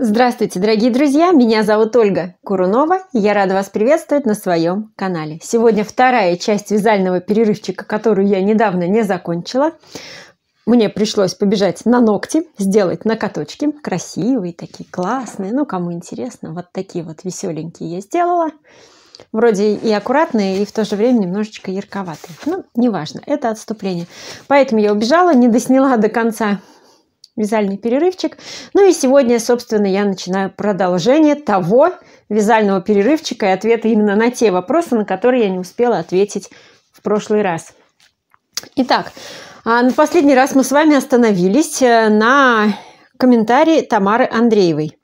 Здравствуйте, дорогие друзья! Меня зовут Ольга Курунова, и я рада вас приветствовать на своем канале. Сегодня вторая часть вязального перерывчика, которую я недавно не закончила. Мне пришлось побежать на ногти, сделать накоточки. Красивые такие, классные. Ну, кому интересно, вот такие вот веселенькие я сделала. Вроде и аккуратные, и в то же время немножечко ярковатые. Ну, неважно, это отступление. Поэтому я убежала, не досняла до конца вязальный перерывчик. Ну и сегодня, собственно, я начинаю продолжение того вязального перерывчика и ответы именно на те вопросы, на которые я не успела ответить в прошлый раз. Итак, на ну, последний раз мы с вами остановились э, на комментарии Тамары Андреевой.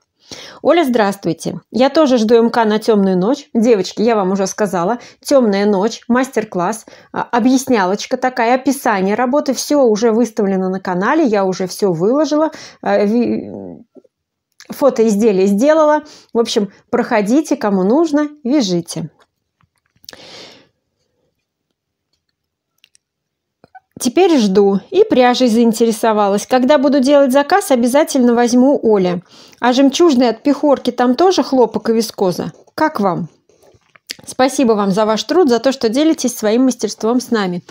Оля, здравствуйте. Я тоже жду МК на темную ночь. Девочки, я вам уже сказала, темная ночь, мастер-класс, а, объяснялочка такая, описание работы, все уже выставлено на канале, я уже все выложила э, фото изделия сделала. В общем, проходите, кому нужно, вяжите. Теперь жду. И пряжей заинтересовалась. Когда буду делать заказ, обязательно возьму Оля. А жемчужные от пехорки там тоже хлопок и вискоза? Как вам? Спасибо вам за ваш труд, за то, что делитесь своим мастерством с нами.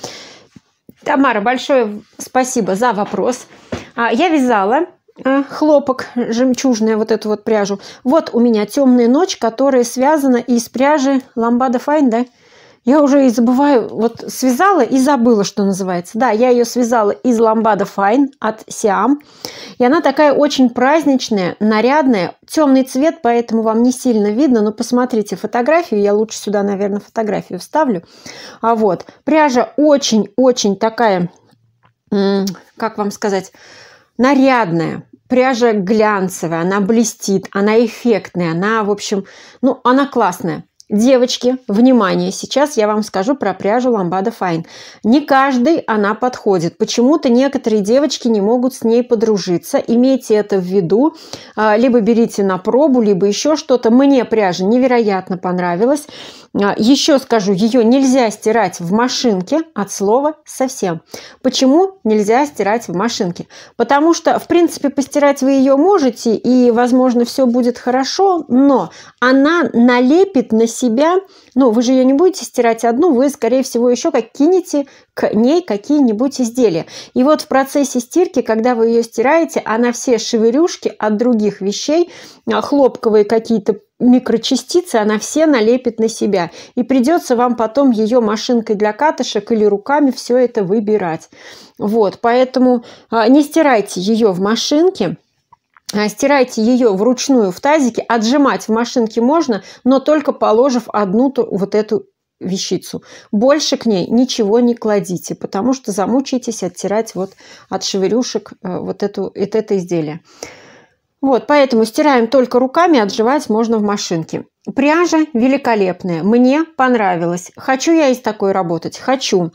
Тамара, большое спасибо за вопрос. А, я вязала а, хлопок, жемчужная вот эту вот пряжу. Вот у меня темная ночь, которая связана из пряжи ламбада файн, да? Я уже и забываю, вот связала и забыла, что называется. Да, я ее связала из ламбада Fine от Siam, И она такая очень праздничная, нарядная, темный цвет, поэтому вам не сильно видно, но посмотрите фотографию, я лучше сюда, наверное, фотографию вставлю. А вот, пряжа очень-очень такая, как вам сказать, нарядная, пряжа глянцевая, она блестит, она эффектная, она, в общем, ну, она классная. Девочки, внимание, сейчас я вам скажу про пряжу Lambada Fine. Не каждой она подходит. Почему-то некоторые девочки не могут с ней подружиться. Имейте это в виду. А, либо берите на пробу, либо еще что-то. Мне пряжа невероятно понравилась. А, еще скажу, ее нельзя стирать в машинке от слова совсем. Почему нельзя стирать в машинке? Потому что, в принципе, постирать вы ее можете, и, возможно, все будет хорошо, но она налепит на себя, ну, вы же ее не будете стирать одну, вы, скорее всего, еще как кинете к ней какие-нибудь изделия. И вот в процессе стирки, когда вы ее стираете, она все шеверюшки от других вещей, а, хлопковые какие-то микрочастицы, она все налепит на себя. И придется вам потом ее машинкой для катышек или руками все это выбирать. Вот, поэтому а, не стирайте ее в машинке, а, стирайте ее вручную в тазике, отжимать в машинке можно, но только положив одну вот эту вещицу. Больше к ней ничего не кладите, потому что замучаетесь оттирать вот от шевелюшек э, вот, эту, вот это изделие. Вот, поэтому стираем только руками, отживать можно в машинке. Пряжа великолепная, мне понравилась. Хочу я из такой работать? Хочу.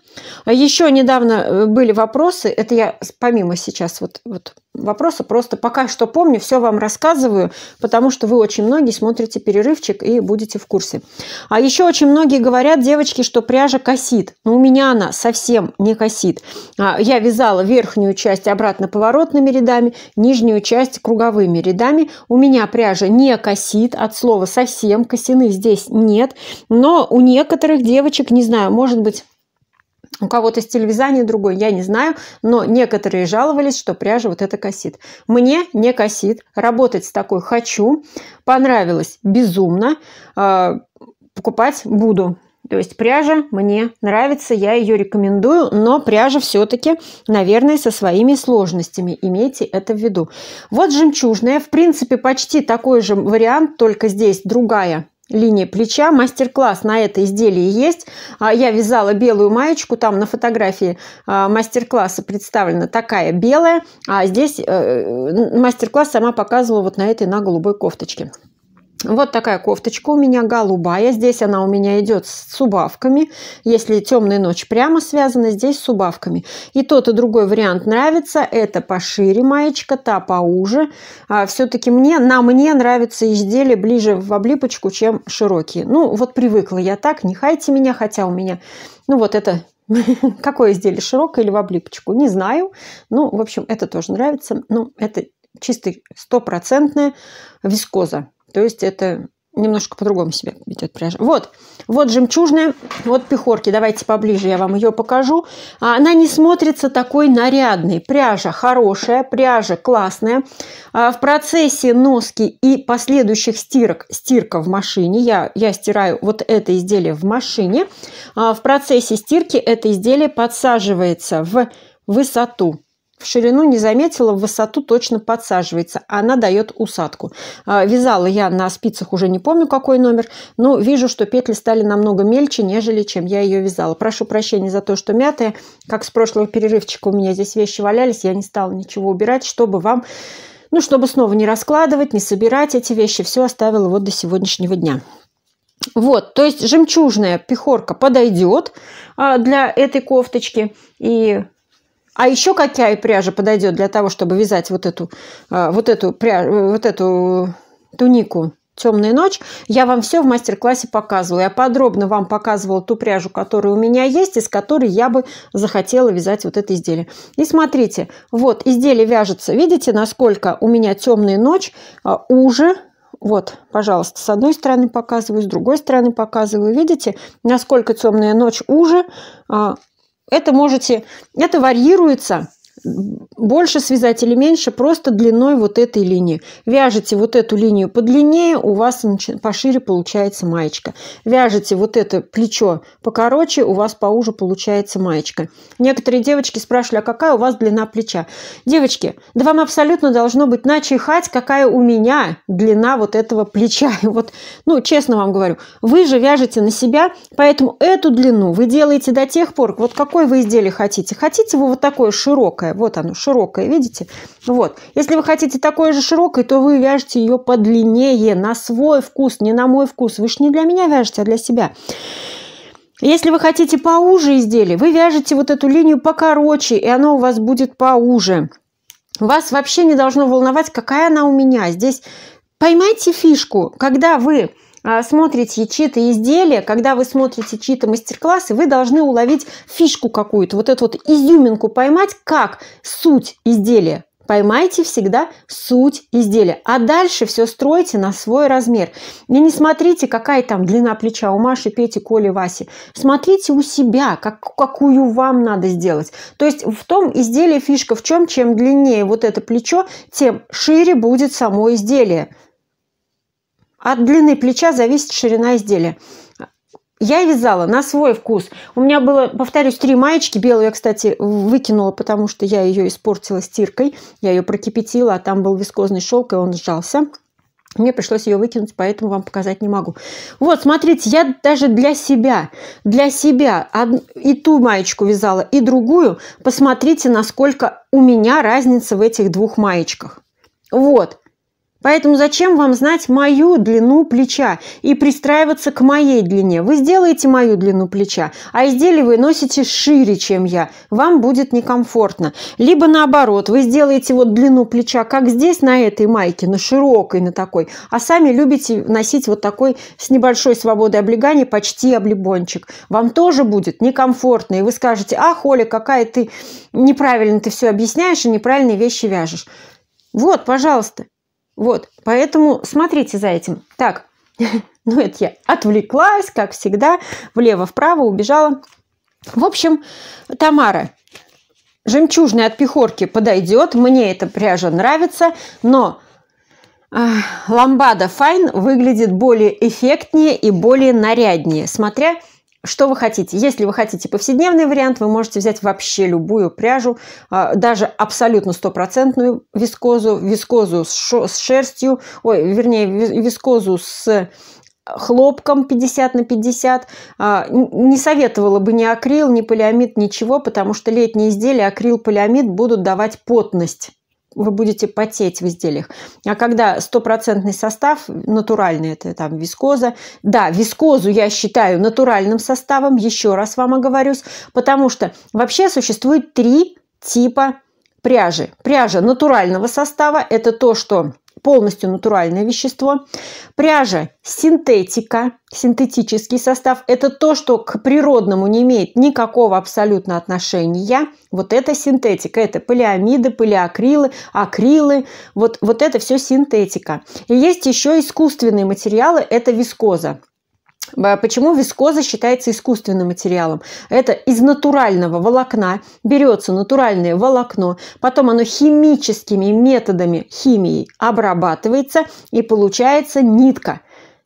А еще недавно э, были вопросы, это я помимо сейчас вот, вот вопроса, просто пока что помню, все вам рассказываю, потому что вы очень многие смотрите перерывчик и будете в курсе. А еще очень многие говорят, девочки, что пряжа косит. Но у меня она совсем не косит. А, я вязала верхнюю часть обратно поворотными рядами, нижнюю часть круговыми рядами. У меня пряжа не косит от слова совсем прям косины здесь нет. Но у некоторых девочек, не знаю, может быть, у кого-то стиль вязания другой, я не знаю, но некоторые жаловались, что пряжа вот это косит. Мне не косит, работать с такой хочу, понравилось безумно, а, покупать буду. То есть пряжа мне нравится, я ее рекомендую, но пряжа все-таки, наверное, со своими сложностями. Имейте это в виду. Вот жемчужная, в принципе, почти такой же вариант, только здесь другая линия плеча. Мастер-класс на это изделие есть. А, я вязала белую маечку, там на фотографии а, мастер-класса представлена такая белая, а здесь э, мастер-класс сама показывала вот на этой на голубой кофточке. Вот такая кофточка у меня голубая. Здесь она у меня идет с убавками. Если темная ночь прямо связана, здесь с убавками. И тот, и другой вариант нравится. Это пошире маечка, та поуже. А, Все-таки мне, на мне нравятся изделия ближе в облипочку, чем широкие. Ну, вот привыкла я так. Не хайте меня, хотя у меня... Ну, вот это какое изделие, широкое или в облипочку, не знаю. Ну, в общем, это тоже нравится. Но ну, это чистый стопроцентная вискоза. То есть это немножко по-другому себя ведет пряжа. Вот, вот жемчужная, вот пехорки. Давайте поближе я вам ее покажу. Она не смотрится такой нарядной. Пряжа хорошая, пряжа классная. А, в процессе носки и последующих стирок, стирка в машине, я, я стираю вот это изделие в машине, а, в процессе стирки это изделие подсаживается в высоту. В ширину не заметила, в высоту точно подсаживается. Она дает усадку. А, вязала я на спицах уже не помню какой номер, но вижу, что петли стали намного мельче, нежели чем я ее вязала. Прошу прощения за то, что мятая. Как с прошлого перерывчика у меня здесь вещи валялись, я не стала ничего убирать, чтобы вам, ну, чтобы снова не раскладывать, не собирать эти вещи. Все оставила вот до сегодняшнего дня. Вот, то есть жемчужная пехорка подойдет а, для этой кофточки. И а еще какая пряжа подойдет для того, чтобы вязать вот эту, а, вот эту, пряжу, вот эту тунику? темная ночь. Я вам все в мастер-классе показывала. Я подробно вам показывала ту пряжу, которая у меня есть, из которой я бы захотела вязать вот это изделие. И смотрите, вот изделие вяжется. Видите, насколько у меня темная ночь а, уже вот, пожалуйста, с одной стороны показываю, с другой стороны показываю. Видите, насколько темная ночь уже, а, это можете, это варьируется больше связать или меньше, просто длиной вот этой линии. Вяжете вот эту линию подлиннее, у вас пошире получается маечка. Вяжете вот это плечо покороче, у вас поуже получается маечка. Некоторые девочки спрашивали, а какая у вас длина плеча? Девочки, да вам абсолютно должно быть начихать, какая у меня длина вот этого плеча. вот, ну, честно вам говорю, вы же вяжете на себя, поэтому эту длину вы делаете до тех пор, вот какой вы изделие хотите. Хотите вы вот такое широкое, широкое. Вот оно, широкое, видите? Вот. Если вы хотите такое же широкое, то вы вяжете ее подлиннее, на свой вкус, не на мой вкус. Вы же не для меня вяжете, а для себя. Если вы хотите поуже изделие, вы вяжете вот эту линию покороче, и оно у вас будет поуже. Вас вообще не должно волновать, какая она у меня. Здесь поймайте фишку, когда вы а, смотрите чьи-то изделия, когда вы смотрите чьи-то мастер-классы, вы должны уловить фишку какую-то, вот эту вот изюминку поймать, как суть изделия. Поймайте всегда суть изделия. А дальше все стройте на свой размер. И не смотрите, какая там длина плеча у Маши, Пети, Коли, Васи. Смотрите у себя, как, какую вам надо сделать. То есть в том изделии фишка в чем, чем длиннее вот это плечо, тем шире будет само изделие. От длины плеча зависит ширина изделия. Я вязала на свой вкус. У меня было, повторюсь, три маечки. Белую я, кстати, выкинула, потому что я ее испортила стиркой. Я ее прокипятила, а там был вискозный шелк, и он сжался. Мне пришлось ее выкинуть, поэтому вам показать не могу. Вот, смотрите, я даже для себя, для себя и ту маечку вязала, и другую. Посмотрите, насколько у меня разница в этих двух маечках. Вот. Поэтому зачем вам знать мою длину плеча и пристраиваться к моей длине? Вы сделаете мою длину плеча, а изделие вы носите шире, чем я. Вам будет некомфортно. Либо наоборот, вы сделаете вот длину плеча, как здесь на этой майке, на широкой, на такой, а сами любите носить вот такой с небольшой свободой облегания почти облебончик. Вам тоже будет некомфортно, и вы скажете, ах, Оля, какая ты неправильно ты все объясняешь и неправильные вещи вяжешь. Вот, пожалуйста, вот, поэтому смотрите за этим. Так, ну это я отвлеклась, как всегда, влево-вправо убежала. В общем, Тамара, жемчужная от пехорки подойдет, мне эта пряжа нравится, но а, Ламбада Файн выглядит более эффектнее и более наряднее, смотря что вы хотите. Если вы хотите повседневный вариант, вы можете взять вообще любую пряжу, а, даже абсолютно стопроцентную вискозу, вискозу с шерстью, ой, вернее, вискозу с хлопком 50 на 50. А, не советовала бы ни акрил, ни полиамид, ничего, потому что летние изделия акрил, полиамид будут давать потность вы будете потеть в изделиях. А когда стопроцентный состав, натуральный, это там вискоза, да, вискозу я считаю натуральным составом, еще раз вам оговорюсь, потому что вообще существует три типа пряжи. Пряжа натурального состава – это то, что полностью натуральное вещество. Пряжа синтетика, синтетический состав – это то, что к природному не имеет никакого абсолютно отношения. Вот это синтетика, это полиамиды, полиакрилы, акрилы, вот, вот это все синтетика. И есть еще искусственные материалы – это вискоза. Э, почему вискоза считается искусственным материалом? Это из натурального волокна берется натуральное волокно, потом оно химическими методами химии обрабатывается и получается нитка.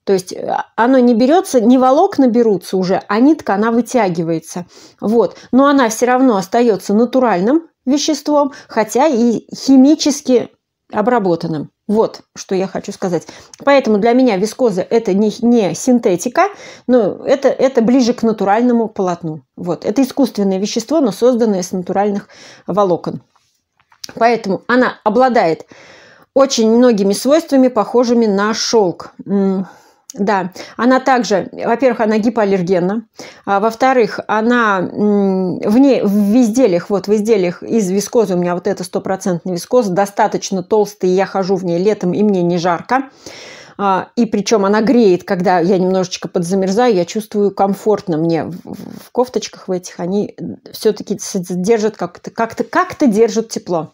То есть э, оно не берется, не волокна берутся уже, а нитка, она вытягивается. Вот. Но она все равно остается натуральным веществом, хотя и химически обработанным. Вот, что я хочу сказать. Поэтому для меня вискоза – это не, не синтетика, но это, это ближе к натуральному полотну. Вот, это искусственное вещество, но созданное из натуральных волокон. Поэтому она обладает очень многими свойствами, похожими на шелк. Да, она также, во-первых, она гипоаллергенна, а, во-вторых, она в ней, в изделиях, вот в изделиях из вискозы, у меня вот это стопроцентный вискоз, достаточно толстый, я хожу в ней летом, и мне не жарко. А, и причем она греет, когда я немножечко подзамерзаю, я чувствую комфортно мне в, в кофточках в этих, они все-таки держат как-то, как-то, как-то держат тепло.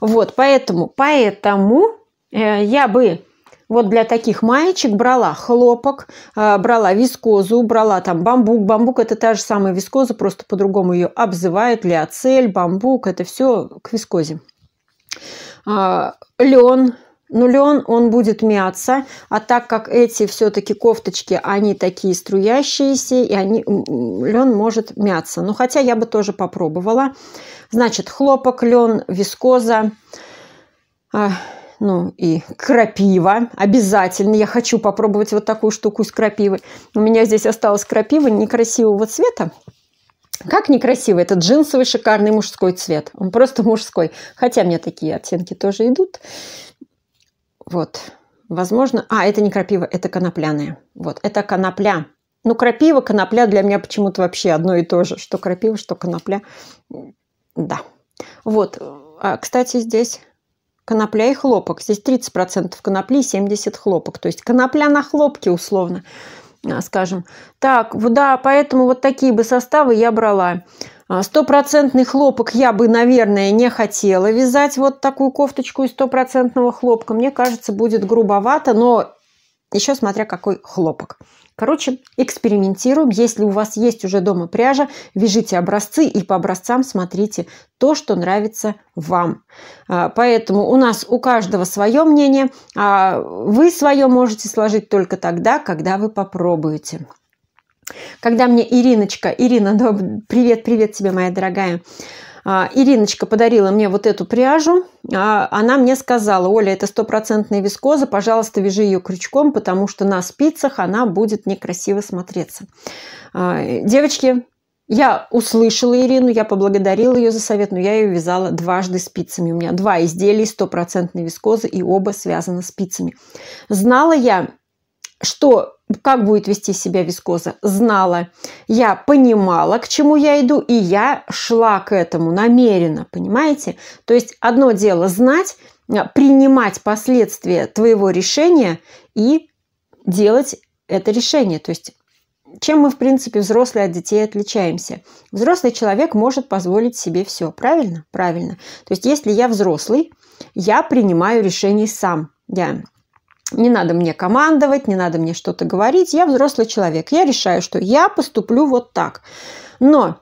Вот, поэтому, поэтому э, я бы вот для таких маечек брала хлопок, а, брала вискозу, брала там бамбук. Бамбук – это та же самая вискоза, просто по-другому ее обзывают. Леоцель, бамбук – это все к вискозе. А, лен, ну лен, он будет мяться, а так как эти все-таки кофточки, они такие струящиеся, и они, лен может мяться. Но ну, хотя я бы тоже попробовала. Значит, хлопок, лен, вискоза, а, ну и крапива обязательно. Я хочу попробовать вот такую штуку с крапивой. У меня здесь осталась крапива некрасивого цвета. Как некрасиво, это джинсовый шикарный мужской цвет. Он просто мужской. Хотя мне такие оттенки тоже идут. Вот. Возможно... А, это не крапива, это конопляная. Вот, это конопля. Ну, крапива, конопля для меня почему-то вообще одно и то же. Что крапива, что конопля. Да. Вот. А, кстати, здесь конопля и хлопок. Здесь 30% конопли и 70% хлопок. То есть конопля на хлопке условно, а, скажем. Так, да, поэтому вот такие бы составы я брала. А, стопроцентный хлопок я бы, наверное, не хотела вязать вот такую кофточку из стопроцентного хлопка. Мне кажется, будет грубовато, но еще смотря какой хлопок. Короче, экспериментируем. Если у вас есть уже дома пряжа, вяжите образцы и по образцам смотрите то, что нравится вам. А, поэтому у нас у каждого свое мнение, а вы свое можете сложить только тогда, когда вы попробуете. Когда мне Ириночка, Ирина, привет, привет тебе, моя дорогая, а, Ириночка подарила мне вот эту пряжу. А, она мне сказала, Оля, это стопроцентная вискоза, пожалуйста, вяжи ее крючком, потому что на спицах она будет некрасиво смотреться. А, девочки, я услышала Ирину, я поблагодарила ее за совет, но я ее вязала дважды спицами. У меня два изделия стопроцентной вискозы и оба связаны спицами. Знала я что как будет вести себя вискоза, знала. Я понимала, к чему я иду, и я шла к этому намеренно, понимаете? То есть одно дело знать, э, принимать последствия твоего решения и делать это решение. То есть чем мы, в принципе, взрослые от детей отличаемся? Взрослый человек может позволить себе все, правильно? Правильно. То есть если я взрослый, я принимаю решение сам. Я не надо мне командовать, не надо мне что-то говорить. Я взрослый человек. Я решаю, что я поступлю вот так. Но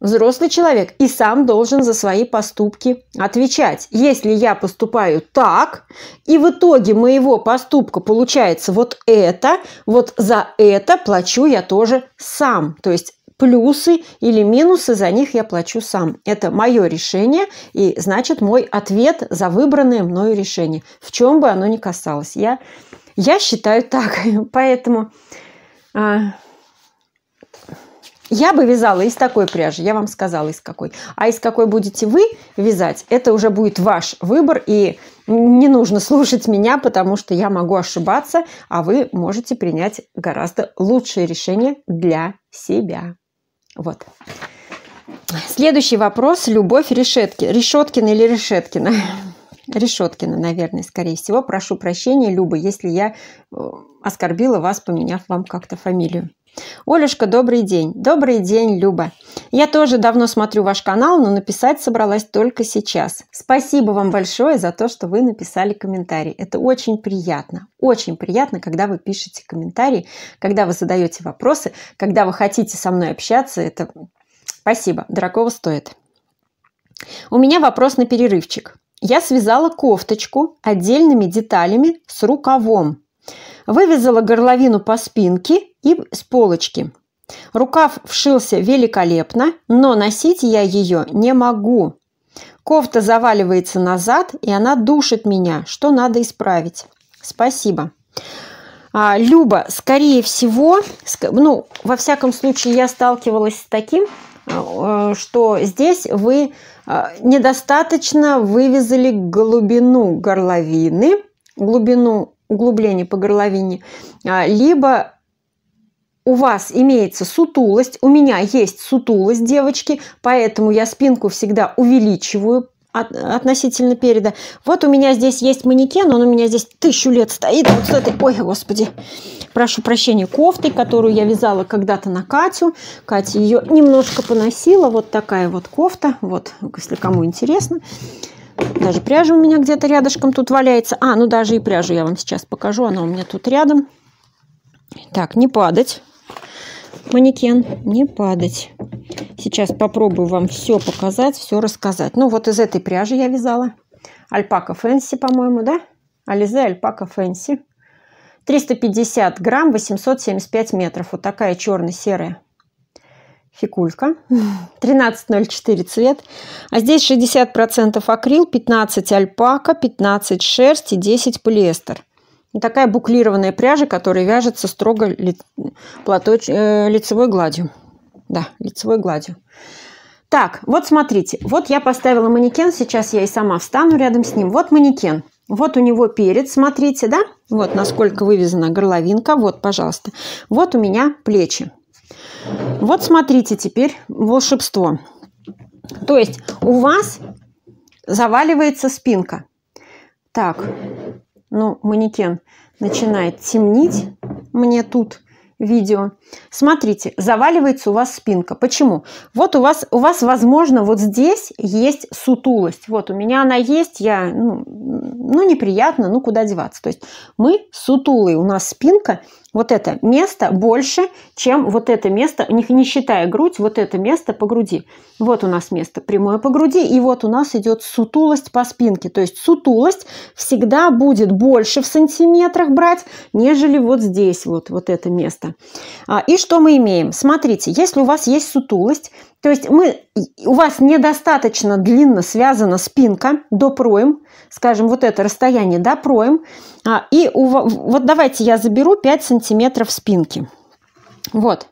взрослый человек и сам должен за свои поступки отвечать. Если я поступаю так, и в итоге моего поступка получается вот это, вот за это плачу я тоже сам. То есть плюсы или минусы, за них я плачу сам. Это мое решение и, значит, мой ответ за выбранное мною решение, в чем бы оно ни касалось. Я, я считаю так, поэтому а, я бы вязала из такой пряжи, я вам сказала, из какой. А из какой будете вы вязать, это уже будет ваш выбор, и не нужно слушать меня, потому что я могу ошибаться, а вы можете принять гораздо лучшее решение для себя. Вот. Следующий вопрос. Любовь Решетки. Решеткина или Решеткина? Решеткина, наверное, скорее всего. Прошу прощения, Люба, если я э, оскорбила вас, поменяв вам как-то фамилию. Олюшка, добрый день. Добрый день, Люба. Я тоже давно смотрю ваш канал, но написать собралась только сейчас. Спасибо вам большое за то, что вы написали комментарий. Это очень приятно. Очень приятно, когда вы пишете комментарии, когда вы задаете вопросы, когда вы хотите со мной общаться. Это спасибо, дорогого стоит. У меня вопрос на перерывчик. Я связала кофточку отдельными деталями с рукавом. Вывязала горловину по спинке и с полочки. Рукав вшился великолепно, но носить я ее не могу. Кофта заваливается назад, и она душит меня, что надо исправить. Спасибо. А, Люба, скорее всего, ну, во всяком случае, я сталкивалась с таким, а, э, что здесь вы а, недостаточно вывязали глубину горловины, глубину углубление по горловине, а, либо у вас имеется сутулость, у меня есть сутулость, девочки, поэтому я спинку всегда увеличиваю относительно переда. Вот у меня здесь есть манекен, он у меня здесь тысячу лет стоит. Вот с этой, ой, господи, прошу прощения, кофтой, которую я вязала когда-то на Катю. Катя ее немножко поносила, вот такая вот кофта, вот, если кому интересно. Интересно. Даже пряжа у меня где-то рядышком тут валяется. А, ну даже и пряжу я вам сейчас покажу. Она у меня тут рядом. Так, не падать. Манекен, не падать. Сейчас попробую вам все показать, все рассказать. Ну, вот из этой пряжи я вязала. Альпака Фэнси, по-моему, да? Ализе Альпака Фэнси. 350 грамм, 875 метров. Вот такая черно-серая фикулька, 1304 цвет. А здесь 60% акрил, 15 альпака, 15 шерсть и 10 полиэстер. такая буклированная пряжа, которая вяжется строго ли, платоч, э, лицевой гладью. Да, лицевой гладью. Так, вот смотрите, вот я поставила манекен, сейчас я и сама встану рядом с ним. Вот манекен, вот у него перец, смотрите, да? Вот насколько вывезена горловинка, вот, пожалуйста. Вот у меня плечи, вот смотрите теперь волшебство. То есть у вас заваливается спинка. Так, ну, манекен начинает темнить мне тут видео. Смотрите, заваливается у вас спинка. Почему? Вот у вас, у вас, возможно, вот здесь есть сутулость. Вот у меня она есть, я, ну, ну неприятно, ну, куда деваться. То есть мы сутулые, у нас спинка – вот это место больше, чем вот это место, не, не считая грудь, вот это место по груди. Вот у нас место прямое по груди, и вот у нас идет сутулость по спинке. То есть сутулость всегда будет больше в сантиметрах брать, нежели вот здесь вот, вот это место. А, и что мы имеем? Смотрите, если у вас есть сутулость, то есть мы, у вас недостаточно длинно связана спинка до проем, скажем, вот это расстояние до проем. А, и у, вот давайте я заберу 5 сантиметров спинки. Вот.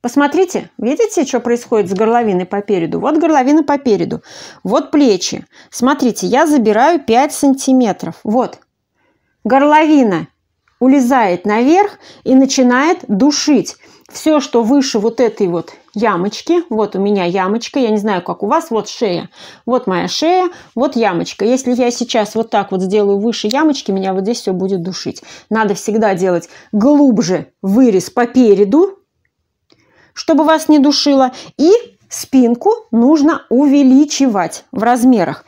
Посмотрите, видите, что происходит с горловиной по переду? Вот горловина по переду, вот плечи. Смотрите, я забираю 5 сантиметров. Вот. Горловина улезает наверх и начинает душить все, что выше вот этой вот ямочки, вот у меня ямочка, я не знаю, как у вас, вот шея, вот моя шея, вот ямочка. Если я сейчас вот так вот сделаю выше ямочки, меня вот здесь все будет душить. Надо всегда делать глубже вырез по переду, чтобы вас не душило, и спинку нужно увеличивать в размерах.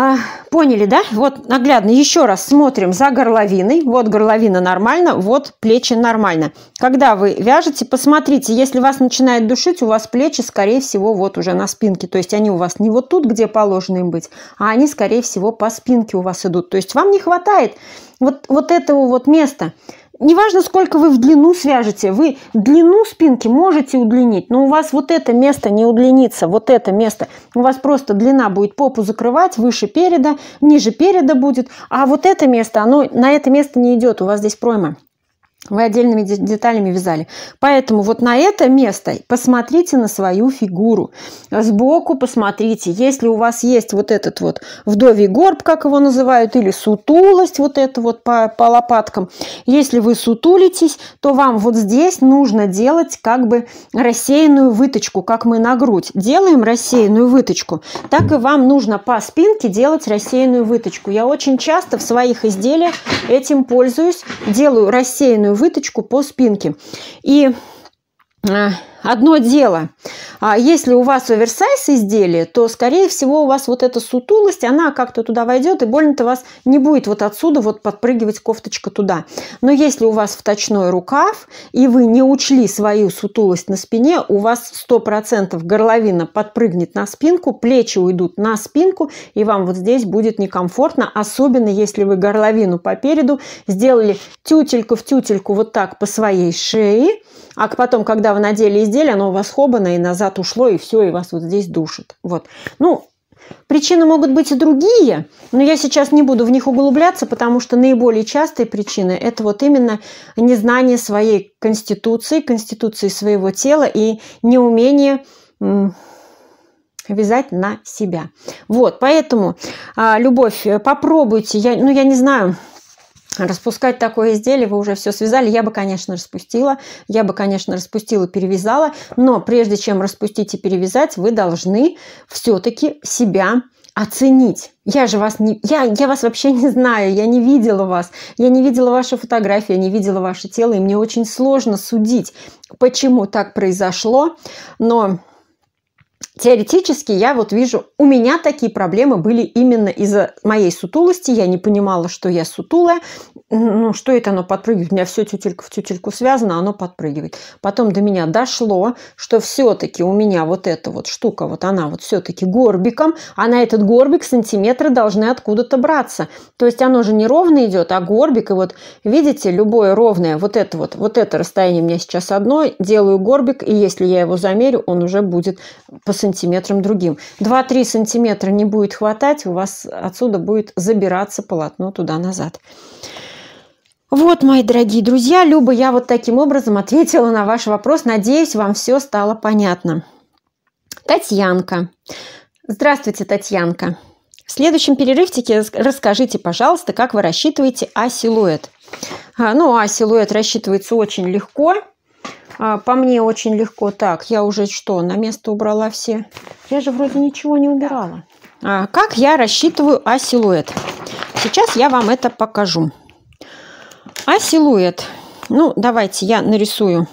А, поняли, да? Вот наглядно еще раз смотрим за горловиной. Вот горловина нормально, вот плечи нормально. Когда вы вяжете, посмотрите, если вас начинает душить, у вас плечи, скорее всего, вот уже на спинке. То есть они у вас не вот тут, где положены им быть, а они, скорее всего, по спинке у вас идут. То есть вам не хватает вот, вот этого вот места. Неважно, сколько вы в длину свяжете, вы длину спинки можете удлинить, но у вас вот это место не удлинится, вот это место. У вас просто длина будет попу закрывать выше переда, ниже переда будет, а вот это место, оно на это место не идет, у вас здесь пройма вы отдельными деталями вязали. Поэтому вот на это место посмотрите на свою фигуру. Сбоку посмотрите, если у вас есть вот этот вот вдовий горб, как его называют, или сутулость вот это вот по, по лопаткам. Если вы сутулитесь, то вам вот здесь нужно делать как бы рассеянную выточку, как мы на грудь делаем рассеянную выточку, так и вам нужно по спинке делать рассеянную выточку. Я очень часто в своих изделиях этим пользуюсь, делаю рассеянную выточку по спинке. И э, Одно дело, а, если у вас оверсайз изделие, то, скорее всего, у вас вот эта сутулость, она как-то туда войдет, и больно-то вас не будет вот отсюда вот подпрыгивать кофточка туда. Но если у вас вточной рукав, и вы не учли свою сутулость на спине, у вас 100% горловина подпрыгнет на спинку, плечи уйдут на спинку, и вам вот здесь будет некомфортно, особенно если вы горловину по переду сделали тютельку в тютельку вот так по своей шее, а потом, когда вы надели изделие, оно у вас хобано и назад ушло, и все, и вас вот здесь душит. Вот. Ну, Причины могут быть и другие, но я сейчас не буду в них углубляться, потому что наиболее частые причины – это вот именно незнание своей конституции, конституции своего тела и неумение вязать на себя. Вот, поэтому а, любовь, э, попробуйте. Я, ну, я не знаю, Распускать такое изделие, вы уже все связали, я бы, конечно, распустила, я бы, конечно, распустила, перевязала, но прежде чем распустить и перевязать, вы должны все-таки себя оценить. Я же вас не, я, я вас вообще не знаю, я не видела вас, я не видела ваши фотографии, я не видела ваше тело, и мне очень сложно судить, почему так произошло, но теоретически я вот вижу, у меня такие проблемы были именно из-за моей сутулости. Я не понимала, что я сутулая. Ну, что это оно подпрыгивает? У меня все тютелька в тютельку связано, оно подпрыгивает. Потом до меня дошло, что все-таки у меня вот эта вот штука, вот она вот все-таки горбиком, а на этот горбик сантиметры должны откуда-то браться. То есть оно же не ровно идет, а горбик. И вот видите, любое ровное, вот это вот, вот это расстояние у меня сейчас одно, делаю горбик, и если я его замерю, он уже будет по сантиметру сантиметром другим. 2-3 сантиметра не будет хватать, у вас отсюда будет забираться полотно туда-назад. Вот, мои дорогие друзья, Люба, я вот таким образом ответила на ваш вопрос. Надеюсь, вам все стало понятно. Татьянка. Здравствуйте, Татьянка. В следующем перерывчике расскажите, пожалуйста, как вы рассчитываете А-силуэт. А, ну, А-силуэт рассчитывается очень легко – а, по мне очень легко. Так, я уже что, на место убрала все? Я же вроде ничего не убирала. А, как я рассчитываю А-силуэт? Сейчас я вам это покажу. А-силуэт. Ну, давайте я нарисую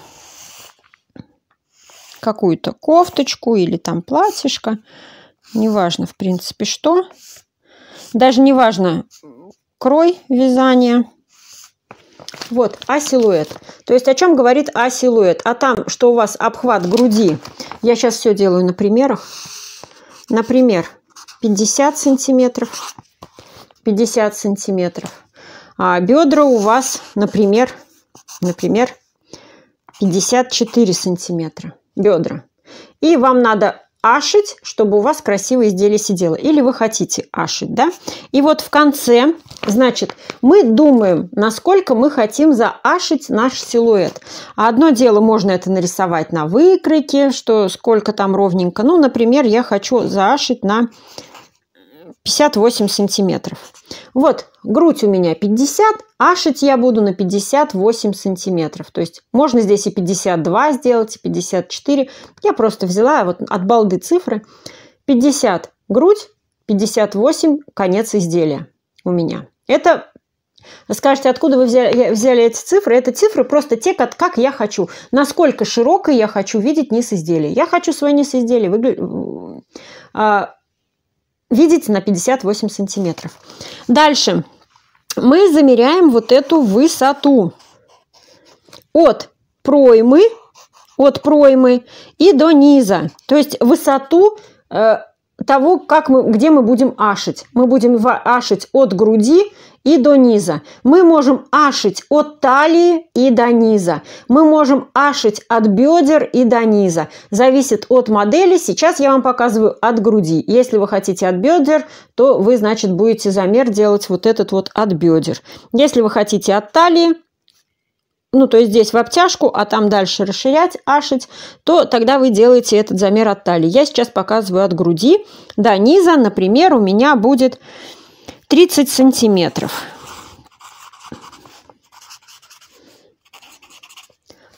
какую-то кофточку или там платьишко. Неважно, в принципе, что. Даже неважно, крой вязания. Вот, А-силуэт. То есть о чем говорит А-силуэт? А там, что у вас обхват груди. Я сейчас все делаю на примерах. Например, 50 сантиметров, 50 сантиметров. А бедра у вас, например, например, 54 сантиметра бедра. И вам надо ашить, чтобы у вас красивое изделие сидело. Или вы хотите ашить, да? И вот в конце, значит, мы думаем, насколько мы хотим заашить наш силуэт. Одно дело, можно это нарисовать на выкройке, что сколько там ровненько. Ну, например, я хочу заашить на 58 сантиметров. Вот, грудь у меня 50, а шить я буду на 58 сантиметров. То есть можно здесь и 52 сделать, и 54. Я просто взяла вот от балды цифры. 50 грудь, 58 конец изделия у меня. Это Скажете, откуда вы взяли, взяли эти цифры? Это цифры просто те, как, как я хочу. Насколько широкой я хочу видеть низ изделия. Я хочу свой низ изделия выгля... А, видите, на 58 сантиметров. Дальше мы замеряем вот эту высоту от проймы, от проймы и до низа, то есть высоту э, того, как мы, где мы будем ашить. Мы будем ашить от груди и до низа. Мы можем ашить от талии и до низа. Мы можем ашить от бедер и до низа. Зависит от модели. Сейчас я вам показываю от груди. Если вы хотите от бедер, то вы, значит, будете замер делать вот этот вот от бедер. Если вы хотите от талии, ну, то есть здесь в обтяжку, а там дальше расширять, ашить, то тогда вы делаете этот замер от талии. Я сейчас показываю от груди до низа. Например, у меня будет 30 сантиметров.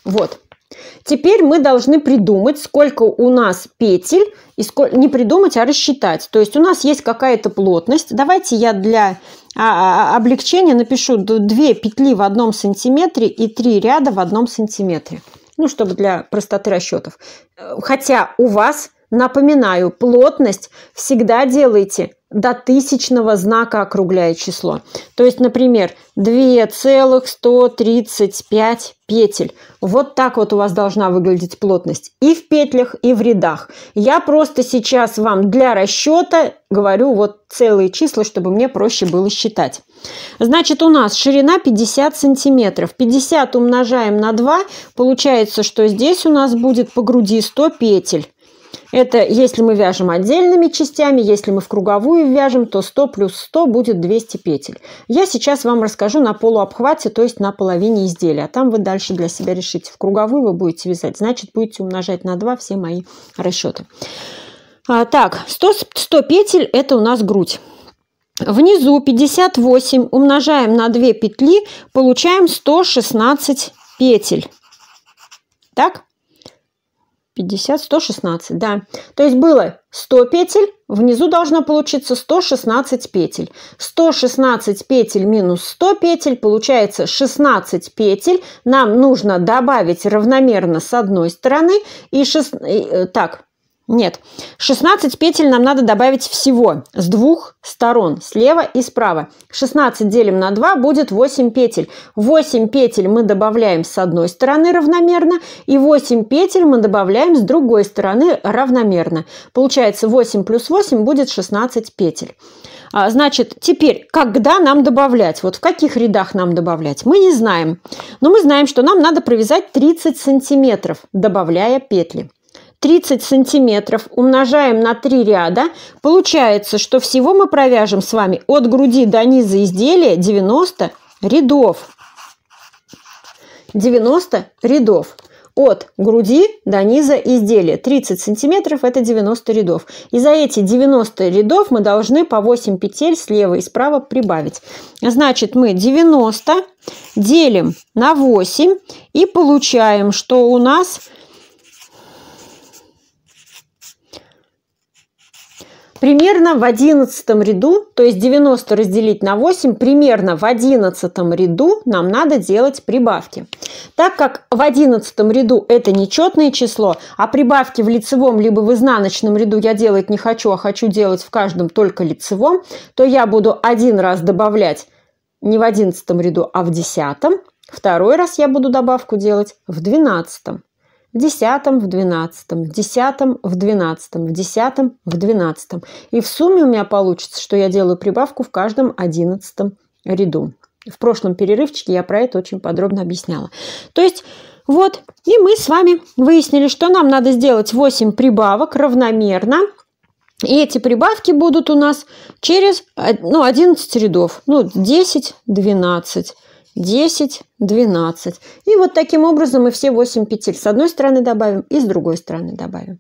Вот. Теперь мы должны придумать, сколько у нас петель, и сколько, не придумать, а рассчитать. То есть у нас есть какая-то плотность. Давайте я для а, а, а, облегчения напишу 2 петли в одном сантиметре и 3 ряда в одном сантиметре. Ну, чтобы для простоты расчетов. Э, хотя у вас, напоминаю, плотность всегда делайте до тысячного знака округляет число. То есть, например, 2,135 петель. Вот так вот у вас должна выглядеть плотность и в петлях, и в рядах. Я просто сейчас вам для расчета говорю вот целые числа, чтобы мне проще было считать. Значит, у нас ширина 50 сантиметров. 50 умножаем на 2, получается, что здесь у нас будет по груди 100 петель. Это если мы вяжем отдельными частями, если мы в круговую вяжем, то 100 плюс 100 будет 200 петель. Я сейчас вам расскажу на полуобхвате, то есть на половине изделия. А там вы дальше для себя решите. В круговую вы будете вязать, значит будете умножать на 2 все мои расчеты. А, так, 100, 100 петель это у нас грудь. Внизу 58 умножаем на 2 петли, получаем 116 петель. Так? 50, 116, да. То есть было 100 петель, внизу должно получиться 116 петель. 116 петель минус 100 петель, получается 16 петель. Нам нужно добавить равномерно с одной стороны и 6... Э, так, нет. 16 петель нам надо добавить всего с двух сторон, слева и справа. 16 делим на 2 будет 8 петель. 8 петель мы добавляем с одной стороны равномерно, и 8 петель мы добавляем с другой стороны равномерно. Получается 8 плюс 8 будет 16 петель. А, значит, теперь, когда нам добавлять? Вот в каких рядах нам добавлять? Мы не знаем. Но мы знаем, что нам надо провязать 30 сантиметров, добавляя петли. 30 сантиметров умножаем на 3 ряда, получается, что всего мы провяжем с вами от груди до низа изделия 90 рядов. 90 рядов от груди до низа изделия. 30 сантиметров – это 90 рядов. И за эти 90 рядов мы должны по 8 петель слева и справа прибавить. Значит, мы 90 делим на 8 и получаем, что у нас Примерно в одиннадцатом ряду, то есть 90 разделить на 8, примерно в одиннадцатом ряду нам надо делать прибавки. Так как в одиннадцатом ряду это нечетное число, а прибавки в лицевом либо в изнаночном ряду я делать не хочу, а хочу делать в каждом только лицевом, то я буду один раз добавлять не в одиннадцатом ряду, а в десятом. Второй раз я буду добавку делать в двенадцатом в десятом, в двенадцатом, в десятом, в двенадцатом, в десятом, в двенадцатом. И в сумме у меня получится, что я делаю прибавку в каждом одиннадцатом ряду. В прошлом перерывчике я про это очень подробно объясняла. То есть вот, и мы с вами выяснили, что нам надо сделать 8 прибавок равномерно. И эти прибавки будут у нас через э, ну, 11 рядов. Ну, 10, 12, 10, 12. И вот таким образом мы все 8 петель с одной стороны добавим и с другой стороны добавим.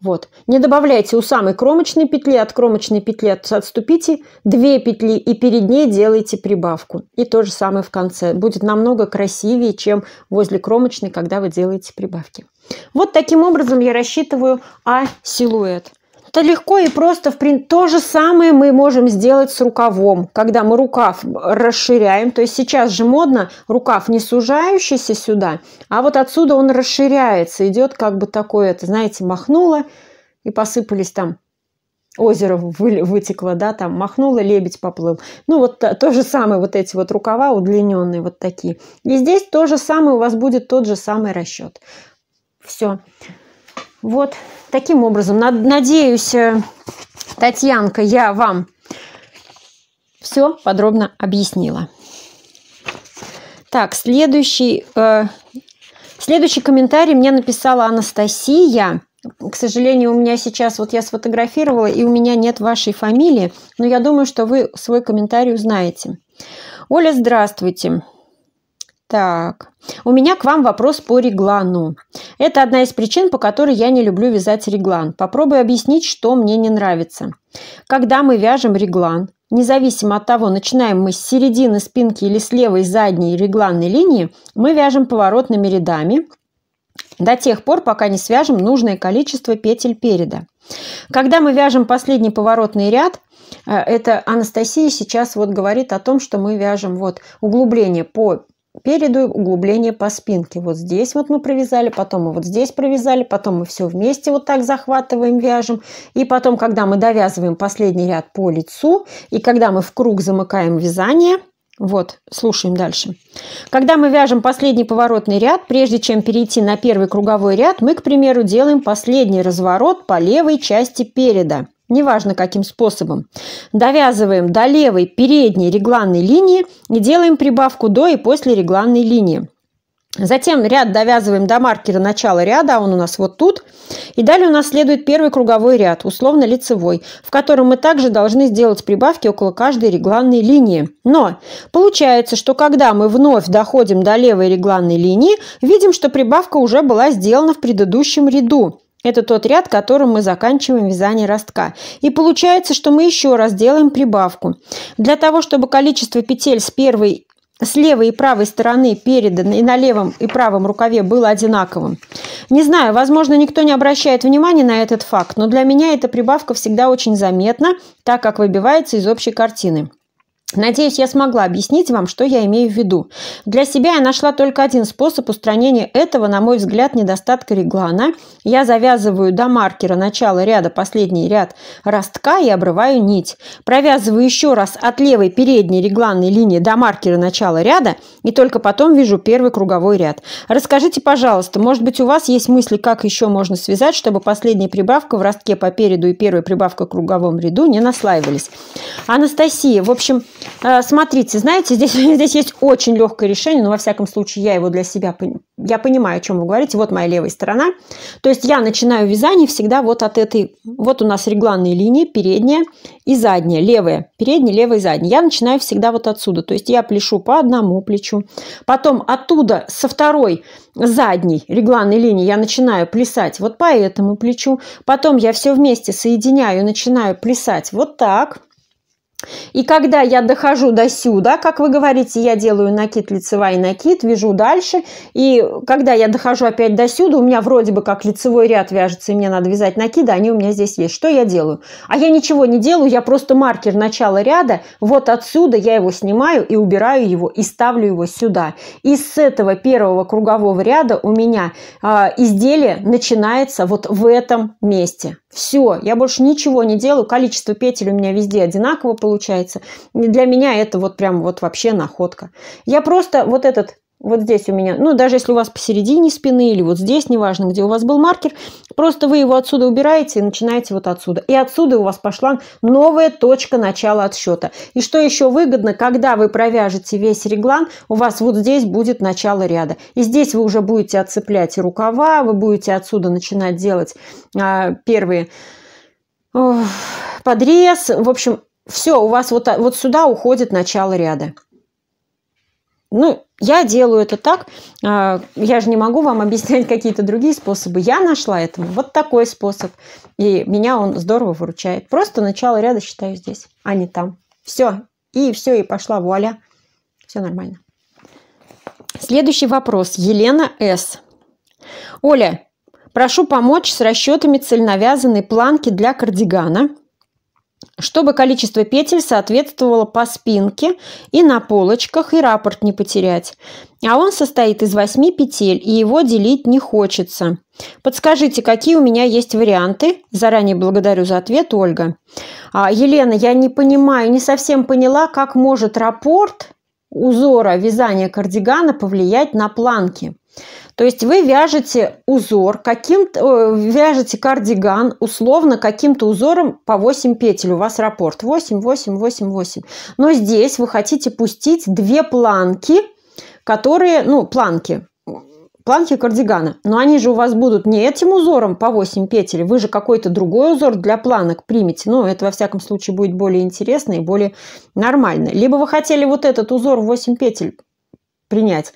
Вот. Не добавляйте у самой кромочной петли, от кромочной петли отступите, 2 петли и перед ней делайте прибавку. И то же самое в конце. Будет намного красивее, чем возле кромочной, когда вы делаете прибавки. Вот таким образом я рассчитываю А-силуэт. Это легко и просто, в принципе, то же самое мы можем сделать с рукавом, когда мы рукав расширяем. То есть сейчас же модно рукав не сужающийся сюда, а вот отсюда он расширяется, идет как бы такое, это, знаете, махнуло и посыпались там озеро вы, вытекло, да, там махнуло, лебедь поплыл. Ну, вот то, то же самое, вот эти вот рукава удлиненные, вот такие. И здесь то же самое, у вас будет тот же самый расчет. Все. Вот. Таким образом, надеюсь, э, Татьянка, я вам все подробно объяснила. Так, следующий, э, следующий комментарий мне написала Анастасия. К сожалению, у меня сейчас, вот я сфотографировала, и у меня нет вашей фамилии, но я думаю, что вы свой комментарий узнаете. Оля, здравствуйте. Так, у меня к вам вопрос по реглану. Это одна из причин, по которой я не люблю вязать реглан. Попробую объяснить, что мне не нравится. Когда мы вяжем реглан, независимо от того, начинаем мы с середины спинки или с левой задней регланной линии, мы вяжем поворотными рядами до тех пор, пока не свяжем нужное количество петель переда. Когда мы вяжем последний поворотный ряд, э, это Анастасия сейчас вот говорит о том, что мы вяжем вот углубление по Переду углубление по спинке. Вот здесь вот мы провязали, потом мы вот здесь провязали, потом мы все вместе вот так захватываем, вяжем. И потом, когда мы довязываем последний ряд по лицу, и когда мы в круг замыкаем вязание, вот, слушаем дальше. Когда мы вяжем последний поворотный ряд, прежде чем перейти на первый круговой ряд, мы, к примеру, делаем последний разворот по левой части переда неважно каким способом. Довязываем до левой передней регланной линии и делаем прибавку до и после регланной линии. Затем ряд довязываем до маркера начала ряда, а он у нас вот тут. И далее у нас следует первый круговой ряд, условно лицевой, в котором мы также должны сделать прибавки около каждой регланной линии. Но получается, что когда мы вновь доходим до левой регланной линии, видим, что прибавка уже была сделана в предыдущем ряду. Это тот ряд, которым мы заканчиваем вязание ростка. И получается, что мы еще раз делаем прибавку. Для того, чтобы количество петель с первой с левой и правой стороны передан и на левом и правом рукаве было одинаковым. Не знаю, возможно, никто не обращает внимания на этот факт, но для меня эта прибавка всегда очень заметна, так как выбивается из общей картины. Надеюсь, я смогла объяснить вам, что я имею в виду. Для себя я нашла только один способ устранения этого, на мой взгляд, недостатка реглана. Я завязываю до маркера начала ряда последний ряд ростка и обрываю нить. Провязываю еще раз от левой передней регланной линии до маркера начала ряда и только потом вижу первый круговой ряд. Расскажите, пожалуйста, может быть, у вас есть мысли, как еще можно связать, чтобы последняя прибавка в ростке по переду и первая прибавка в круговом ряду не наслаивались. Анастасия, в общем... Э, смотрите, знаете, здесь, здесь есть очень легкое решение, но во всяком случае я его для себя, я понимаю, о чем вы говорите. Вот моя левая сторона. То есть я начинаю вязание всегда вот от этой, вот у нас регланные линии, передняя и задняя, левая, передняя, левая и задняя. Я начинаю всегда вот отсюда. То есть я пляшу по одному плечу, потом оттуда со второй задней регланной линии я начинаю плясать вот по этому плечу, потом я все вместе соединяю и начинаю плясать вот так – и когда я дохожу до сюда, как вы говорите, я делаю накид лицевой накид, вяжу дальше. И когда я дохожу опять до сюда, у меня вроде бы как лицевой ряд вяжется, и мне надо вязать накиды, они у меня здесь есть. Что я делаю? А я ничего не делаю, я просто маркер начала ряда, вот отсюда я его снимаю и убираю его, и ставлю его сюда. И с этого первого кругового ряда у меня э, изделие начинается вот в этом месте. Все, я больше ничего не делаю, количество петель у меня везде одинаково получается. Для меня это вот прям вот вообще находка. Я просто вот этот вот здесь у меня, ну, даже если у вас посередине спины или вот здесь, неважно, где у вас был маркер, просто вы его отсюда убираете и начинаете вот отсюда. И отсюда у вас пошла новая точка начала отсчета. И что еще выгодно, когда вы провяжете весь реглан, у вас вот здесь будет начало ряда. И здесь вы уже будете отцеплять рукава, вы будете отсюда начинать делать а, первые о, подрез. В общем, все, у вас вот, а, вот сюда уходит начало ряда. Ну, я делаю это так. А, я же не могу вам объяснять какие-то другие способы. Я нашла этому вот такой способ. И меня он здорово выручает. Просто начало ряда считаю здесь, а не там. Все. И все, и пошла вуаля. Все нормально. Следующий вопрос. Елена С. Оля, прошу помочь с расчетами цельновязанной планки для кардигана – чтобы количество петель соответствовало по спинке и на полочках, и раппорт не потерять. А он состоит из 8 петель, и его делить не хочется. Подскажите, какие у меня есть варианты? Заранее благодарю за ответ, Ольга. А, Елена, я не понимаю, не совсем поняла, как может раппорт узора вязания кардигана повлиять на планки. То есть вы вяжете узор, каким э, вяжете кардиган условно каким-то узором по 8 петель. У вас раппорт 8, 8, 8, 8. Но здесь вы хотите пустить две планки, которые, ну, планки, планки кардигана. Но они же у вас будут не этим узором по 8 петель, вы же какой-то другой узор для планок примете. Ну, это во всяком случае будет более интересно и более нормально. Либо вы хотели вот этот узор 8 петель принять.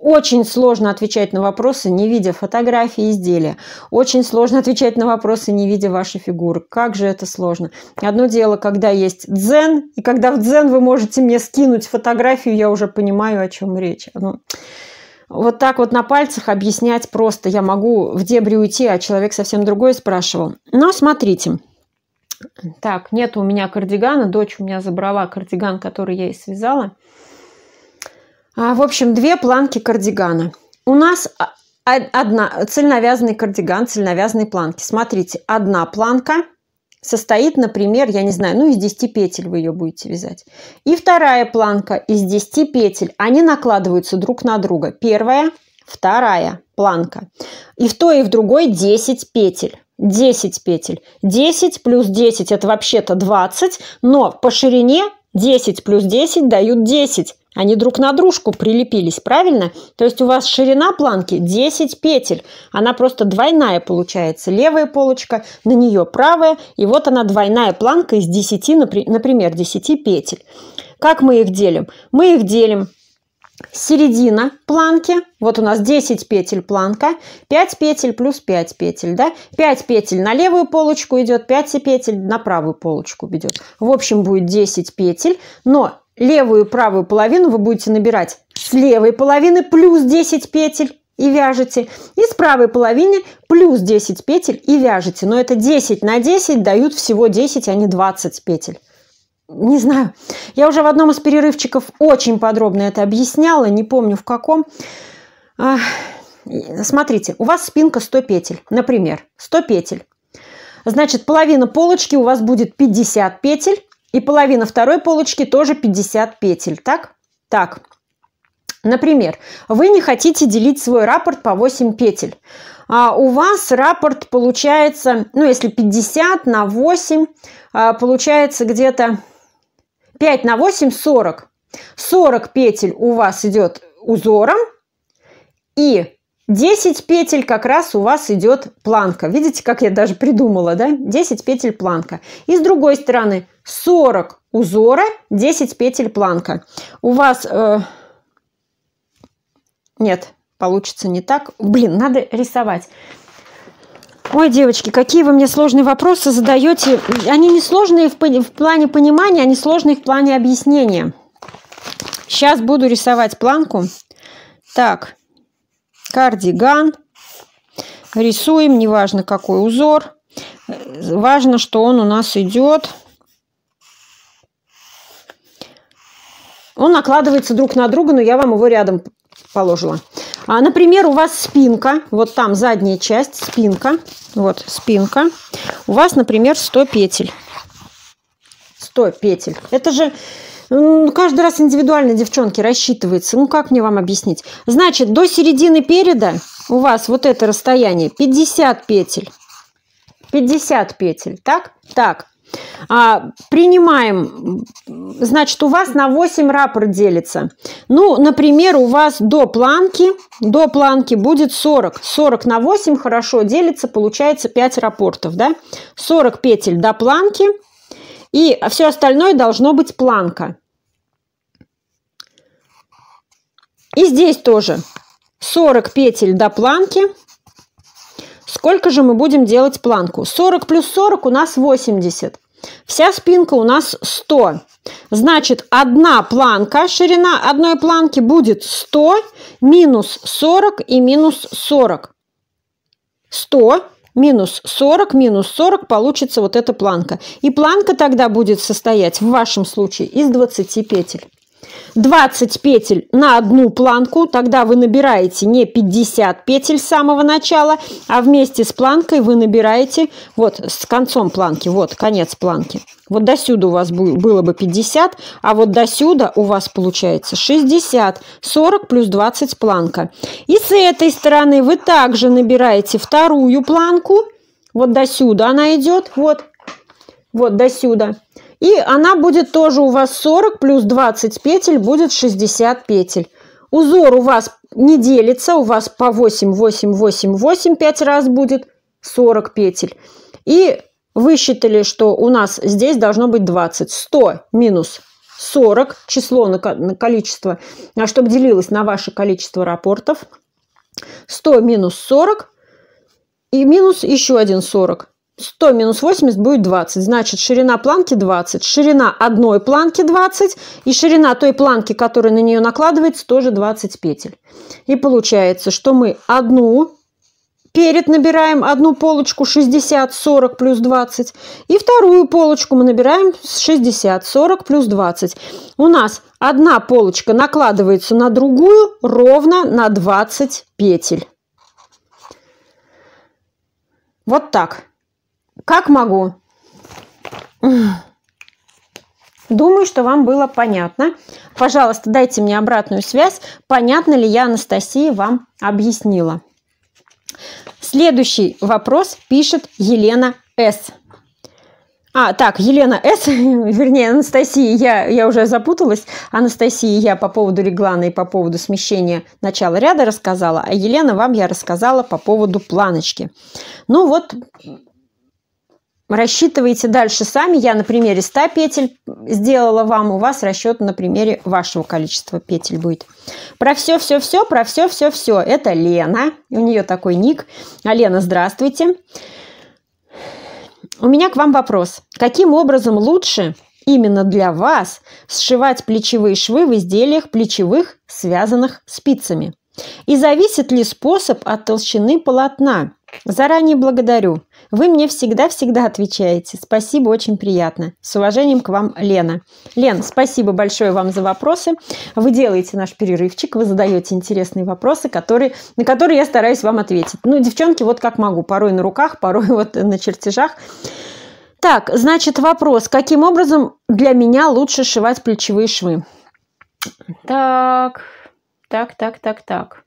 Очень сложно отвечать на вопросы, не видя фотографии изделия. Очень сложно отвечать на вопросы, не видя вашей фигуры. Как же это сложно. Одно дело, когда есть дзен, и когда в дзен вы можете мне скинуть фотографию, я уже понимаю, о чем речь. Ну, вот так вот на пальцах объяснять просто. Я могу в дебри уйти, а человек совсем другой спрашивал. Но смотрите. Так, нет у меня кардигана. Дочь у меня забрала кардиган, который я и связала. А, в общем, две планки кардигана. У нас а, одна цельновязанный кардиган, цельновязанные планки. Смотрите, одна планка состоит, например, я не знаю, ну из 10 петель вы ее будете вязать. И вторая планка из 10 петель, они накладываются друг на друга. Первая, вторая планка. И в той и в другой 10 петель. 10 петель. 10 плюс 10 это вообще-то 20, но по ширине 10 плюс 10 дают 10. Они друг на дружку прилепились, правильно? То есть у вас ширина планки 10 петель. Она просто двойная получается. Левая полочка, на нее правая. И вот она двойная планка из 10, например, 10 петель. Как мы их делим? Мы их делим середина планки. Вот у нас 10 петель планка, 5 петель плюс 5 петель, да? 5 петель на левую полочку идет, 5 петель на правую полочку идет. В общем, будет 10 петель, но левую и правую половину вы будете набирать с левой половины плюс 10 петель и вяжете. И с правой половины плюс 10 петель и вяжете. Но это 10 на 10 дают всего 10, а не 20 петель. Не знаю. Я уже в одном из перерывчиков очень подробно это объясняла. Не помню в каком. А, смотрите, у вас спинка 100 петель. Например, 100 петель. Значит, половина полочки у вас будет 50 петель. И половина второй полочки тоже 50 петель, так? Так. Например, вы не хотите делить свой раппорт по 8 петель. А у вас раппорт получается, ну если 50 на 8, а, получается где-то 5 на 8 – 40. 40 петель у вас идет узором, и 10 петель как раз у вас идет планка. Видите, как я даже придумала, да? 10 петель планка. И с другой стороны 40 узора, 10 петель планка. У вас... Э... Нет, получится не так. Блин, надо рисовать. Ой, девочки, какие вы мне сложные вопросы задаете. Они не сложные в, в плане понимания, они сложные в плане объяснения. Сейчас буду рисовать планку. Так, кардиган. Рисуем, неважно какой узор. Важно, что он у нас идет. Он накладывается друг на друга, но я вам его рядом положила. А, например, у вас спинка, вот там задняя часть, спинка, вот спинка. У вас, например, 100 петель. 100 петель. Это же каждый раз индивидуально, девчонки, рассчитывается. Ну, как мне вам объяснить? Значит, до середины переда у вас вот это расстояние 50 петель. 50 петель, так? Так. А, принимаем, значит, у вас на 8 раппорт делится. Ну, например, у вас до планки, до планки будет 40. 40 на 8 хорошо делится, получается 5 рапортов, да? 40 петель до планки, и все остальное должно быть планка. И здесь тоже 40 петель до планки. Сколько же мы будем делать планку? 40 плюс 40 у нас 80. Вся спинка у нас 100. Значит, одна планка, ширина одной планки будет 100 минус 40 и минус 40. 100 минус 40 минус 40 получится вот эта планка. И планка тогда будет состоять в вашем случае из 20 петель. 20 петель на одну планку, тогда вы набираете не 50 петель с самого начала, а вместе с планкой вы набираете вот с концом планки, вот конец планки. Вот до сюда у вас было бы 50, а вот до сюда у вас получается 60, 40 плюс 20 планка. И с этой стороны вы также набираете вторую планку, вот до сюда она идет, вот, вот до сюда. И она будет тоже у вас 40 плюс 20 петель, будет 60 петель. Узор у вас не делится, у вас по 8, 8, 8, 8, 5 раз будет 40 петель. И высчитали, что у нас здесь должно быть 20. 100 минус 40, число на, на количество, а чтобы делилось на ваше количество рапортов. 100 минус 40 и минус еще один 40. 100 минус 80 будет 20. Значит, ширина планки 20. Ширина одной планки 20. И ширина той планки, которая на нее накладывается, тоже 20 петель. И получается, что мы одну перед набираем одну полочку 60, 40 плюс 20. И вторую полочку мы набираем 60, 40 плюс 20. У нас одна полочка накладывается на другую ровно на 20 петель. Вот так. Как могу? Думаю, что вам было понятно. Пожалуйста, дайте мне обратную связь, понятно ли я, Анастасии вам объяснила. Следующий вопрос пишет Елена С. А, так, Елена С, вернее, Анастасия, я, я уже запуталась. Анастасии я по поводу реглана и по поводу смещения начала ряда рассказала, а Елена, вам я рассказала по поводу планочки. Ну вот, рассчитываете дальше сами. Я на примере 100 петель сделала вам, у вас расчет на примере вашего количества петель будет. Про все-все-все, про все-все-все. Это Лена, у нее такой ник. Алена, здравствуйте. У меня к вам вопрос. Каким образом лучше именно для вас сшивать плечевые швы в изделиях плечевых, связанных спицами? И зависит ли способ от толщины полотна? Заранее благодарю. Вы мне всегда-всегда отвечаете. Спасибо, очень приятно. С уважением к вам, Лена. Лен, спасибо большое вам за вопросы. Вы делаете наш перерывчик, вы задаете интересные вопросы, которые, на которые я стараюсь вам ответить. Ну, девчонки, вот как могу. Порой на руках, порой вот на чертежах. Так, значит, вопрос. Каким образом для меня лучше шивать плечевые швы? Так, так, так, так, так.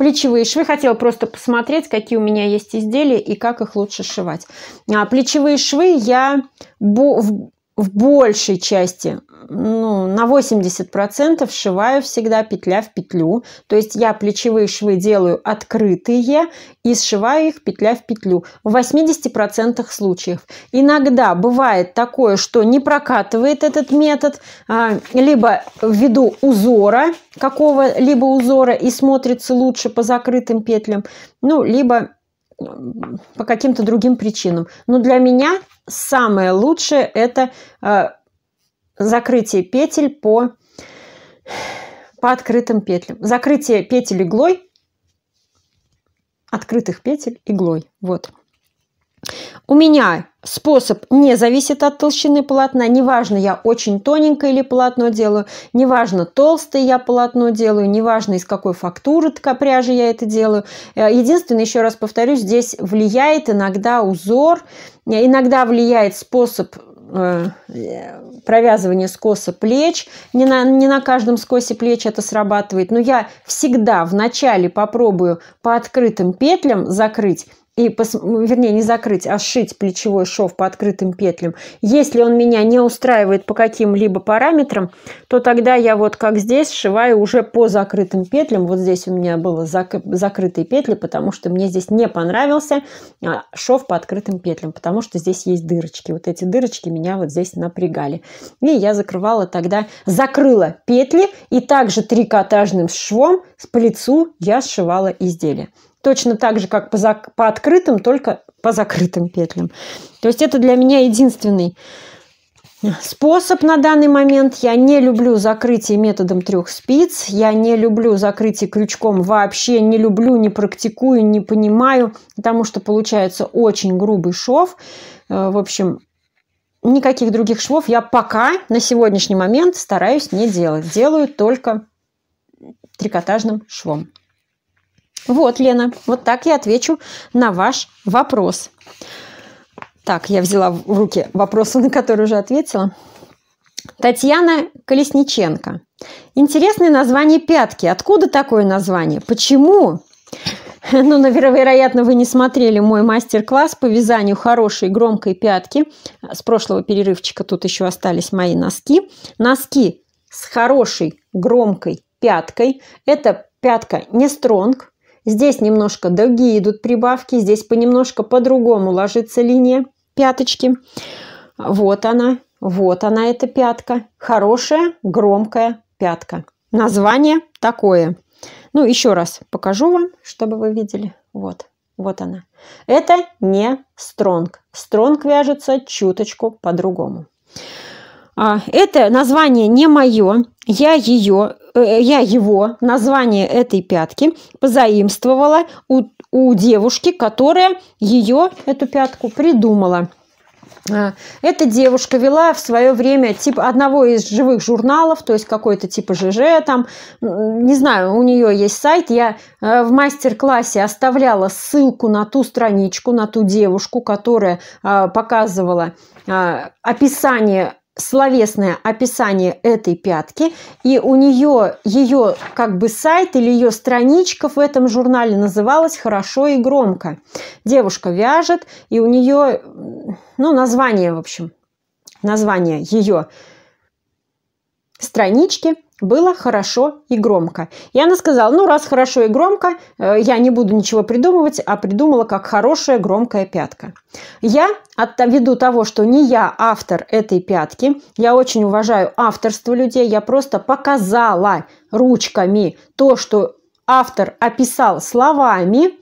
Плечевые швы. Хотела просто посмотреть, какие у меня есть изделия и как их лучше шивать. А плечевые швы я в большей части ну, на 80% сшиваю всегда петля в петлю. То есть я плечевые швы делаю открытые и сшиваю их петля в петлю. В 80% случаев. Иногда бывает такое, что не прокатывает этот метод, а, либо ввиду узора, какого-либо узора, и смотрится лучше по закрытым петлям, ну, либо по каким-то другим причинам. Но для меня самое лучшее – это а, закрытие петель по, по открытым петлям. Закрытие петель иглой, открытых петель иглой. Вот. У меня способ не зависит от толщины полотна. Неважно, я очень тоненько или полотно делаю, неважно, толстое я полотно делаю, неважно, из какой фактуры пряжи я это делаю. Э, единственное, еще раз повторюсь, здесь влияет иногда узор, иногда влияет способ Э, э, провязывание скоса плеч. Не на, не на каждом скосе плеч это срабатывает. Но я всегда вначале попробую по открытым петлям закрыть и, пос... вернее, не закрыть, а сшить плечевой шов по открытым петлям. Если он меня не устраивает по каким-либо параметрам, то тогда я вот как здесь сшиваю уже по закрытым петлям. Вот здесь у меня было зак... закрытые петли, потому что мне здесь не понравился а, шов по открытым петлям, потому что здесь есть дырочки. Вот эти дырочки меня вот здесь напрягали. И я закрывала тогда, закрыла петли и также трикотажным швом по лицу я сшивала изделие точно так же, как по, зак- по открытым, только по закрытым петлям. То есть это для меня единственный способ на данный момент. Я не люблю закрытие методом трех спиц, я не люблю закрытие крючком вообще, не люблю, не практикую, не понимаю, потому что получается очень грубый шов. Э, в общем, никаких других швов я пока на сегодняшний момент стараюсь не делать. Делаю только трикотажным швом. Вот, Лена, вот так я отвечу на ваш вопрос. Так, я взяла в руки вопросы, на которые уже ответила. Татьяна Колесниченко. Интересное название пятки. Откуда такое название? Почему? Ну, вероятно, вы не смотрели мой мастер-класс по вязанию хорошей громкой пятки. С прошлого перерывчика тут еще остались мои носки. Носки с хорошей громкой пяткой. Это пятка не стронг, Здесь немножко дуги идут прибавки, здесь понемножко по-другому ложится линия пяточки. Вот она, вот она эта пятка. Хорошая, громкая пятка. Название такое. Ну, еще раз покажу вам, чтобы вы видели. Вот, вот она. Это не стронг. Стронг вяжется чуточку по-другому. А, это название не мое. Я ее Э, э, я его название этой пятки позаимствовала у, у девушки, которая ее, эту пятку, придумала. А, эта девушка вела в свое время тип одного из живых журналов, то есть какой-то типа ЖЖ, там, не знаю, у нее есть сайт. Я э, в мастер-классе оставляла ссылку на ту страничку, на ту девушку, которая а, показывала а, описание словесное описание этой пятки, и у нее ее как бы сайт или ее страничка в этом журнале называлась «Хорошо и громко». Девушка вяжет, и у нее, ну, название, в общем, название ее странички – было хорошо и громко. И она сказала, ну раз хорошо и громко, э, я не буду ничего придумывать, а придумала как хорошая громкая пятка. Я, ввиду того, что не я автор этой пятки, я очень уважаю авторство людей, я просто показала ручками то, что автор описал словами,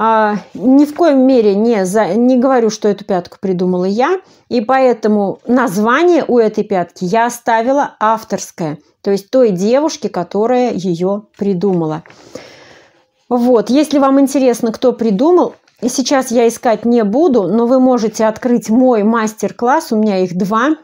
а, ни в коем мере не, за, не говорю, что эту пятку придумала я, и поэтому название у этой пятки я оставила авторское, то есть той девушке, которая ее придумала. Вот, если вам интересно, кто придумал, сейчас я искать не буду, но вы можете открыть мой мастер-класс, у меня их два.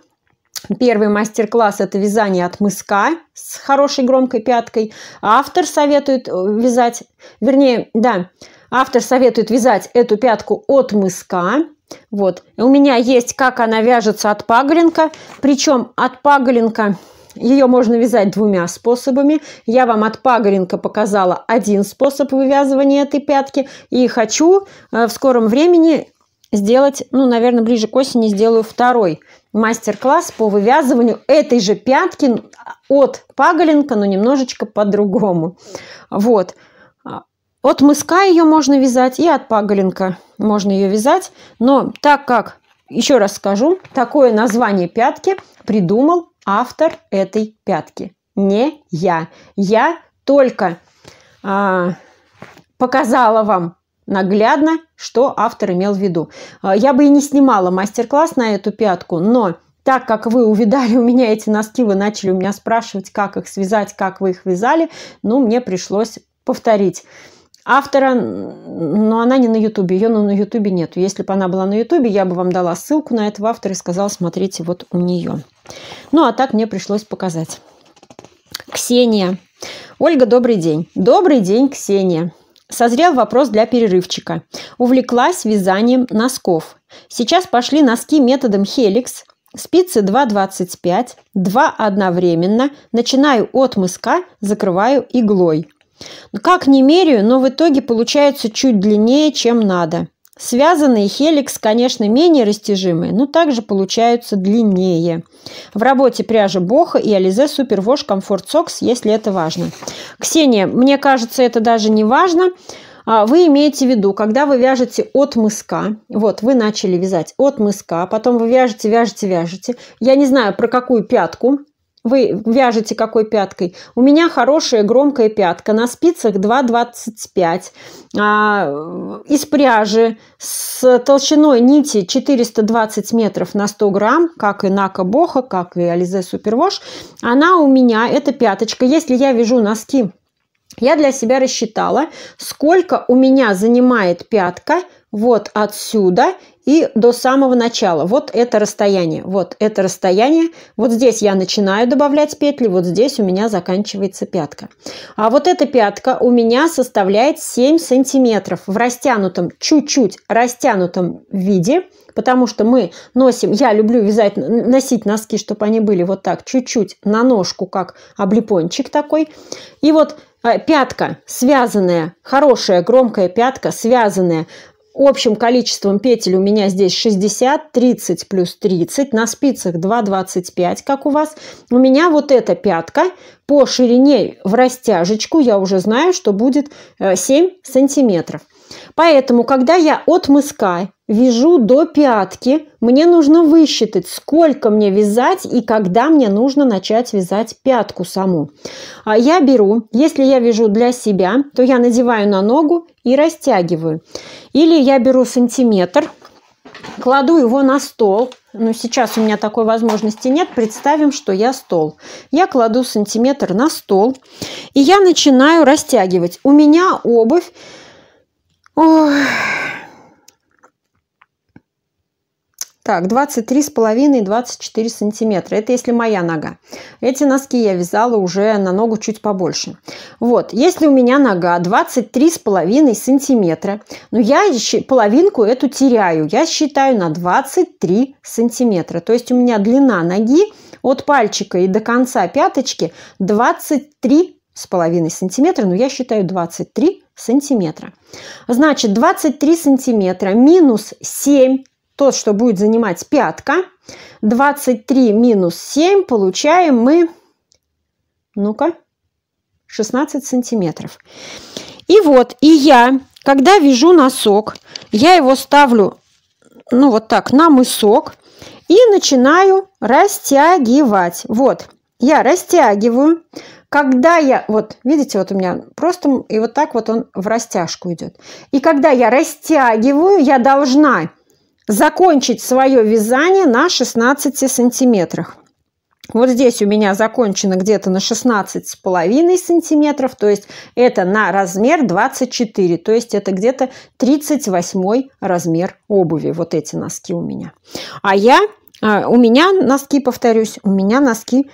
Первый мастер-класс – это вязание от мыска с хорошей громкой пяткой. Автор советует э, вязать, вернее, да, Автор советует вязать эту пятку от мыска. Вот. У меня есть, как она вяжется от паголинка. Причем от паголинка ее можно вязать двумя способами. Я вам от паголинка показала один способ вывязывания этой пятки. И хочу э, в скором времени сделать, ну, наверное, ближе к осени сделаю второй мастер-класс по вывязыванию этой же пятки от паголинка, но немножечко по-другому. Вот. А, от мыска ее можно вязать и от паголенка можно ее вязать. Но так как, еще раз скажу, такое название пятки придумал автор этой пятки. Не я. Я только а, показала вам наглядно, что автор имел в виду. А, я бы и не снимала мастер-класс на эту пятку, но так как вы увидали у меня эти носки, вы начали у меня спрашивать, как их связать, как вы их вязали, ну, мне пришлось повторить автора, но она не на Ютубе, ее ну, на Ютубе нет. Если бы она была на Ютубе, я бы вам дала ссылку на этого автора и сказала, смотрите, вот у нее. Ну, а так мне пришлось показать. Ксения. Ольга, добрый день. Добрый день, Ксения. Созрел вопрос для перерывчика. Увлеклась вязанием носков. Сейчас пошли носки методом хеликс. Спицы 2,25, 2 одновременно. Начинаю от мыска, закрываю иглой. Ну, как не меряю, но в итоге получается чуть длиннее, чем надо. Связанный хеликс, конечно, менее растяжимые, но также получаются длиннее. В работе пряжа Боха и Ализе Супервош Комфорт Сокс, если это важно. Ксения, мне кажется, это даже не важно. А, вы имеете в виду, когда вы вяжете от мыска, вот, вы начали вязать от мыска, потом вы вяжете, вяжете, вяжете. Я не знаю, про какую пятку вы вяжете какой пяткой. У меня хорошая громкая пятка на спицах 2,25 а, из пряжи с толщиной нити 420 метров на 100 грамм, как и Нака Боха, как и Ализе Супервош. Она у меня, эта пяточка, если я вяжу носки, я для себя рассчитала, сколько у меня занимает пятка вот отсюда и до самого начала. Вот это расстояние, вот это расстояние. Вот здесь я начинаю добавлять петли, вот здесь у меня заканчивается пятка. А вот эта пятка у меня составляет 7 сантиметров в растянутом, чуть-чуть растянутом виде, потому что мы носим, я люблю вязать, носить носки, чтобы они были вот так, чуть-чуть на ножку, как облепончик такой. И вот э, пятка связанная, хорошая, громкая пятка, связанная Общим количеством петель у меня здесь 60, 30 плюс 30, на спицах 2,25, как у вас. У меня вот эта пятка по ширине в растяжечку, я уже знаю, что будет 7 э, сантиметров. Поэтому, когда я от мыска Вяжу до пятки. Мне нужно высчитать, сколько мне вязать и когда мне нужно начать вязать пятку саму. А Я беру, если я вяжу для себя, то я надеваю на ногу и растягиваю. Или я беру сантиметр, кладу его на стол. Но ну, сейчас у меня такой возможности нет. Представим, что я стол. Я кладу сантиметр на стол и я начинаю растягивать. У меня обувь... Ой Так, 23,5 и 24 сантиметра. Это если моя нога. Эти носки я вязала уже на ногу чуть побольше. Вот, если у меня нога 23,5 сантиметра, но ну, я половинку эту теряю. Я считаю на 23 сантиметра. То есть у меня длина ноги от пальчика и до конца пяточки 23 с половиной сантиметра, но я считаю 23 сантиметра. Значит, 23 сантиметра минус 7 то, что будет занимать пятка. 23 минус 7 получаем мы, ну-ка, 16 сантиметров. И вот, и я, когда вяжу носок, я его ставлю, ну вот так, на мысок и начинаю растягивать. Вот, я растягиваю. Когда я, вот видите, вот у меня просто, и вот так вот он в растяжку идет. И когда я растягиваю, я должна закончить свое вязание на 16 сантиметрах. Вот здесь у меня закончено где-то на с половиной сантиметров, то есть это на размер 24, то есть это где-то 38 размер обуви, вот эти носки у меня. А я, а, у меня носки, повторюсь, у меня носки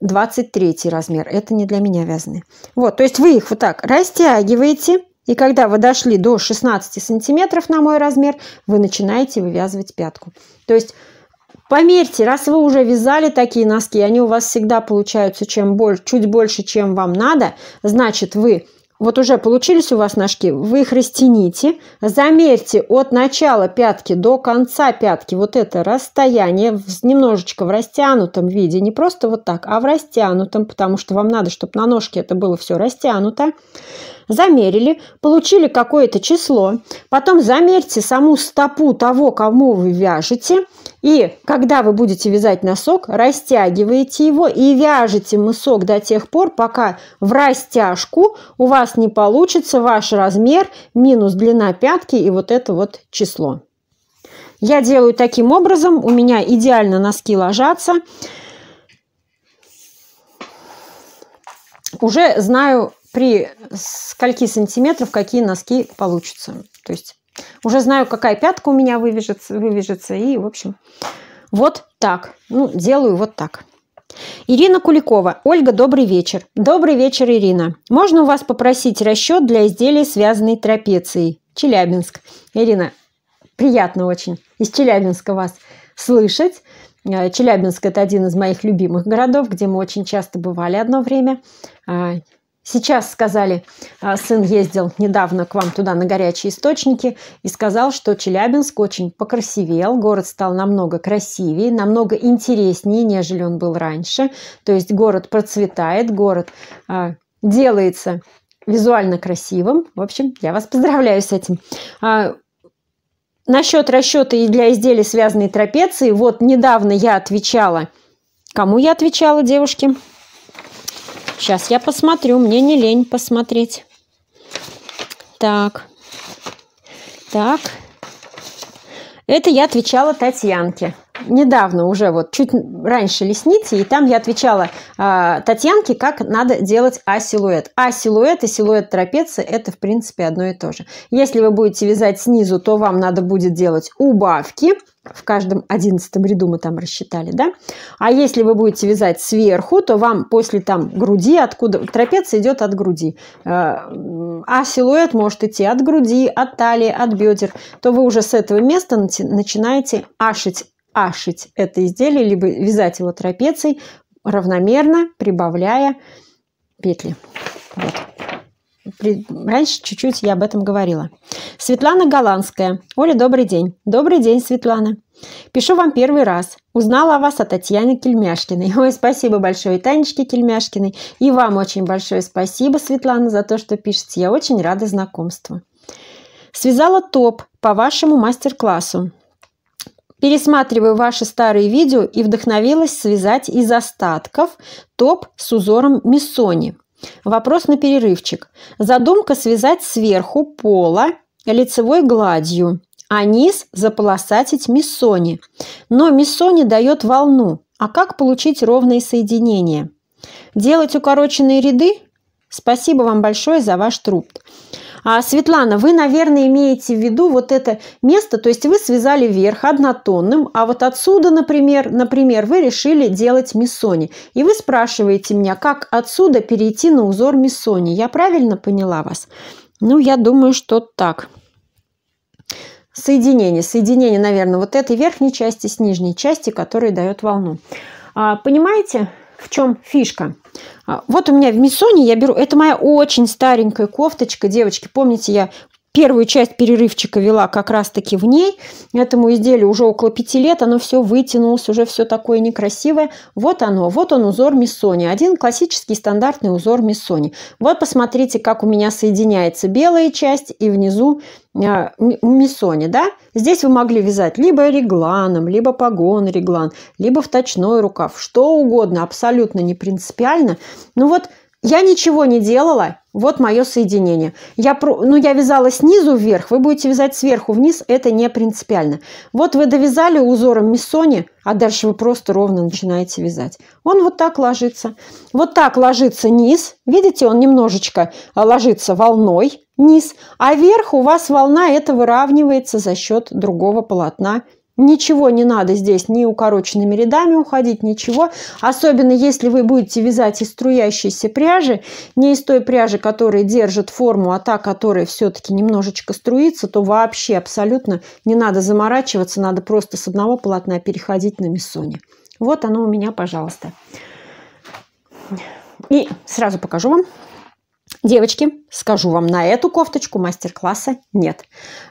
23 размер, это не для меня вязаны. Вот, то есть вы их вот так растягиваете, и когда вы дошли до 16 сантиметров на мой размер, вы начинаете вывязывать пятку. То есть Померьте, раз вы уже вязали такие носки, они у вас всегда получаются чем больше, чуть больше, чем вам надо, значит вы вот уже получились у вас ножки, вы их растяните, замерьте от начала пятки до конца пятки вот это расстояние немножечко в растянутом виде, не просто вот так, а в растянутом, потому что вам надо, чтобы на ножке это было все растянуто замерили, получили какое-то число, потом замерьте саму стопу того, кому вы вяжете, и когда вы будете вязать носок, растягиваете его и вяжете мысок до тех пор, пока в растяжку у вас не получится ваш размер минус длина пятки и вот это вот число. Я делаю таким образом, у меня идеально носки ложатся. Уже знаю при скольки сантиметров какие носки получатся. То есть уже знаю, какая пятка у меня вывяжется, вывяжется и, в общем, вот так. Ну, делаю вот так. Ирина Куликова. Ольга, добрый вечер. Добрый вечер, Ирина. Можно у вас попросить расчет для изделия, связанной трапецией? Челябинск. Ирина, приятно очень из Челябинска вас слышать. Э, Челябинск – это один из моих любимых городов, где мы очень часто бывали одно время. А, Сейчас сказали, а, сын ездил недавно к вам туда на горячие источники и сказал, что Челябинск очень покрасивел, город стал намного красивее, намного интереснее, нежели он был раньше. То есть город процветает, город а, делается визуально красивым. В общем, я вас поздравляю с этим. А, насчет расчета и для изделий, связанной трапецией, вот недавно я отвечала. Кому я отвечала, девушки? Сейчас я посмотрю, мне не лень посмотреть. Так, так. Это я отвечала Татьянке недавно уже, вот чуть раньше лесницы, и там я отвечала э, Татьянке, как надо делать А-силуэт. А-силуэт и силуэт трапеции – это, в принципе, одно и то же. Если вы будете вязать снизу, то вам надо будет делать убавки, в каждом одиннадцатом ряду мы там рассчитали, да? А если вы будете вязать сверху, то вам после там груди, откуда трапеция идет от груди, а силуэт может идти от груди, от талии, от бедер, то вы уже с этого места начинаете ашить ашить это изделие, либо вязать его трапецией, равномерно прибавляя петли. Вот. Раньше чуть-чуть я об этом говорила. Светлана Голландская. Оля, добрый день. Добрый день, Светлана. Пишу вам первый раз. Узнала о вас от Татьяны Кельмяшкиной. Ой, спасибо большое Танечке Кельмяшкиной. И вам очень большое спасибо, Светлана, за то, что пишете. Я очень рада знакомству. Связала топ по вашему мастер-классу. Пересматриваю ваши старые видео и вдохновилась связать из остатков топ с узором Миссони. Вопрос на перерывчик. Задумка связать сверху пола лицевой гладью, а низ заполосатить Миссони. Но Миссони дает волну. А как получить ровные соединения? Делать укороченные ряды? Спасибо вам большое за ваш труд. А, Светлана, вы, наверное, имеете в виду вот это место, то есть вы связали верх однотонным, а вот отсюда, например, например, вы решили делать миссони. И вы спрашиваете меня, как отсюда перейти на узор миссони. Я правильно поняла вас? Ну, я думаю, что так. Соединение. Соединение, наверное, вот этой верхней части с нижней части, которая дает волну. А, понимаете, в чем фишка? А, вот у меня в Миссоне я беру, это моя очень старенькая кофточка, девочки, помните, я Первую часть перерывчика вела как раз-таки в ней. Этому изделию уже около пяти лет. Оно все вытянулось, уже все такое некрасивое. Вот оно. Вот он узор Миссони. Один классический стандартный узор Миссони. Вот посмотрите, как у меня соединяется белая часть и внизу э, Миссони. Да? Здесь вы могли вязать либо регланом, либо погон реглан, либо вточной рукав. Что угодно. Абсолютно не принципиально. Ну вот я ничего не делала, вот мое соединение. Я, ну, я вязала снизу вверх, вы будете вязать сверху вниз, это не принципиально. Вот вы довязали узором миссони, а дальше вы просто ровно начинаете вязать. Он вот так ложится. Вот так ложится низ, видите, он немножечко э, ложится волной, низ, а вверх у вас волна это выравнивается за счет другого полотна Ничего не надо здесь ни укороченными рядами уходить, ничего. Особенно если вы будете вязать из струящейся пряжи, не из той пряжи, которая держит форму, а та, которая все-таки немножечко струится, то вообще абсолютно не надо заморачиваться, надо просто с одного полотна переходить на мессоне. Вот оно у меня, пожалуйста. И сразу покажу вам. Девочки, скажу вам, на эту кофточку мастер-класса нет.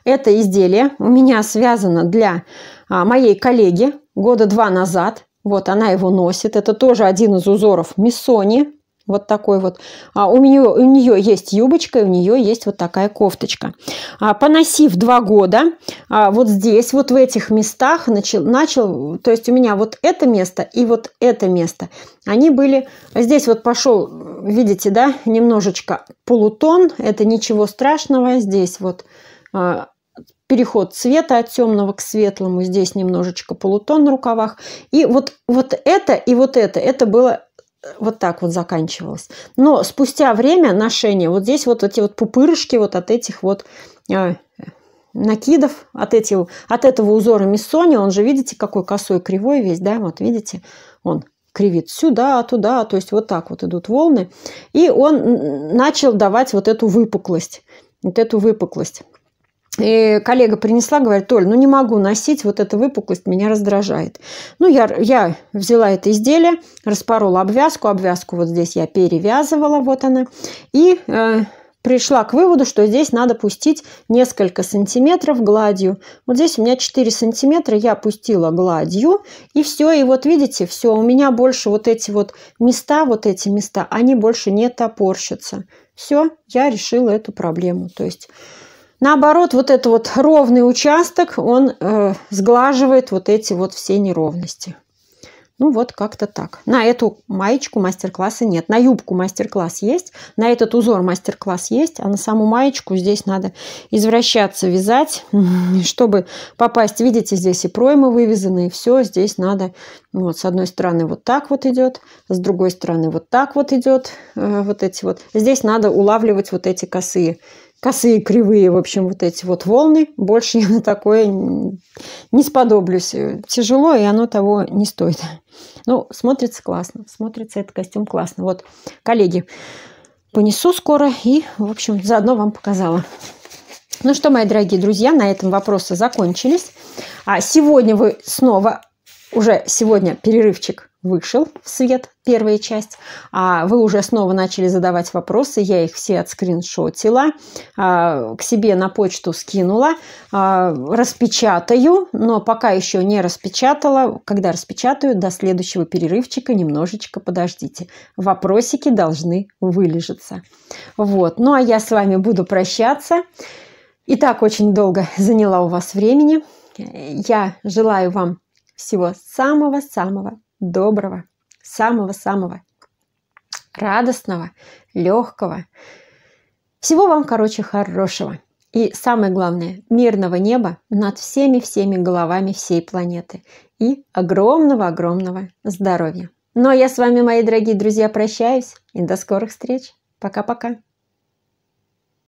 Это изделие у меня связано для а, моей коллеги года два назад. Вот она его носит. Это тоже один из узоров Миссони. Вот такой вот. А у, нее, у нее есть юбочка, и у нее есть вот такая кофточка. А, поносив два года, а, вот здесь, вот в этих местах начал, начал, то есть у меня вот это место и вот это место, они были, здесь вот пошел, видите, да, немножечко полутон, это ничего страшного, здесь вот а, переход цвета от темного к светлому, здесь немножечко полутон на рукавах. И вот, вот это и вот это, это было э, вот так вот заканчивалось. Но спустя время ношения, вот здесь вот эти вот пупырышки вот от этих вот э, э накидов, от, этих, от этого узора Миссони, он же, видите, какой косой, кривой весь, да, вот видите, он кривит сюда, туда, то есть вот так вот идут волны. И он начал давать вот эту выпуклость, вот эту выпуклость. И коллега принесла, говорит, Толь, ну не могу носить, вот эта выпуклость меня раздражает. Ну, я, я взяла это изделие, распорола обвязку, обвязку вот здесь я перевязывала, вот она, и э, пришла к выводу, что здесь надо пустить несколько сантиметров гладью. Вот здесь у меня 4 сантиметра, я пустила гладью, и все, и вот видите, все, у меня больше вот эти вот места, вот эти места, они больше не топорщатся. Все, я решила эту проблему, то есть... Наоборот, вот этот вот ровный участок, он э, сглаживает вот эти вот все неровности. Ну вот как-то так. На эту маечку мастер-класса нет. На юбку мастер-класс есть, на этот узор мастер-класс есть, а на саму маечку здесь надо извращаться, вязать, чтобы попасть. Видите, здесь и проймы вывязаны, и все. Здесь надо ну, вот с одной стороны вот так вот идет, с другой стороны вот так вот идет. Э, вот эти вот. Здесь надо улавливать вот эти косые косые, кривые, в общем, вот эти вот волны. Больше я на такое не сподоблюсь. Тяжело, и оно того не стоит. Ну, смотрится классно. Смотрится этот костюм классно. Вот, коллеги, понесу скоро и, в общем, заодно вам показала. Ну что, мои дорогие друзья, на этом вопросы закончились. А сегодня вы снова уже сегодня перерывчик вышел в свет, первая часть. А вы уже снова начали задавать вопросы, я их все отскриншотила, а, к себе на почту скинула, а, распечатаю, но пока еще не распечатала. Когда распечатаю, до следующего перерывчика немножечко подождите. Вопросики должны вылежаться. Вот. Ну а я с вами буду прощаться. И так очень долго заняла у вас времени. Я желаю вам всего самого-самого доброго, самого-самого радостного, легкого. Всего вам, короче, хорошего. И самое главное, мирного неба над всеми-всеми головами всей планеты. И огромного-огромного здоровья. Ну а я с вами, мои дорогие друзья, прощаюсь. И до скорых встреч. Пока-пока.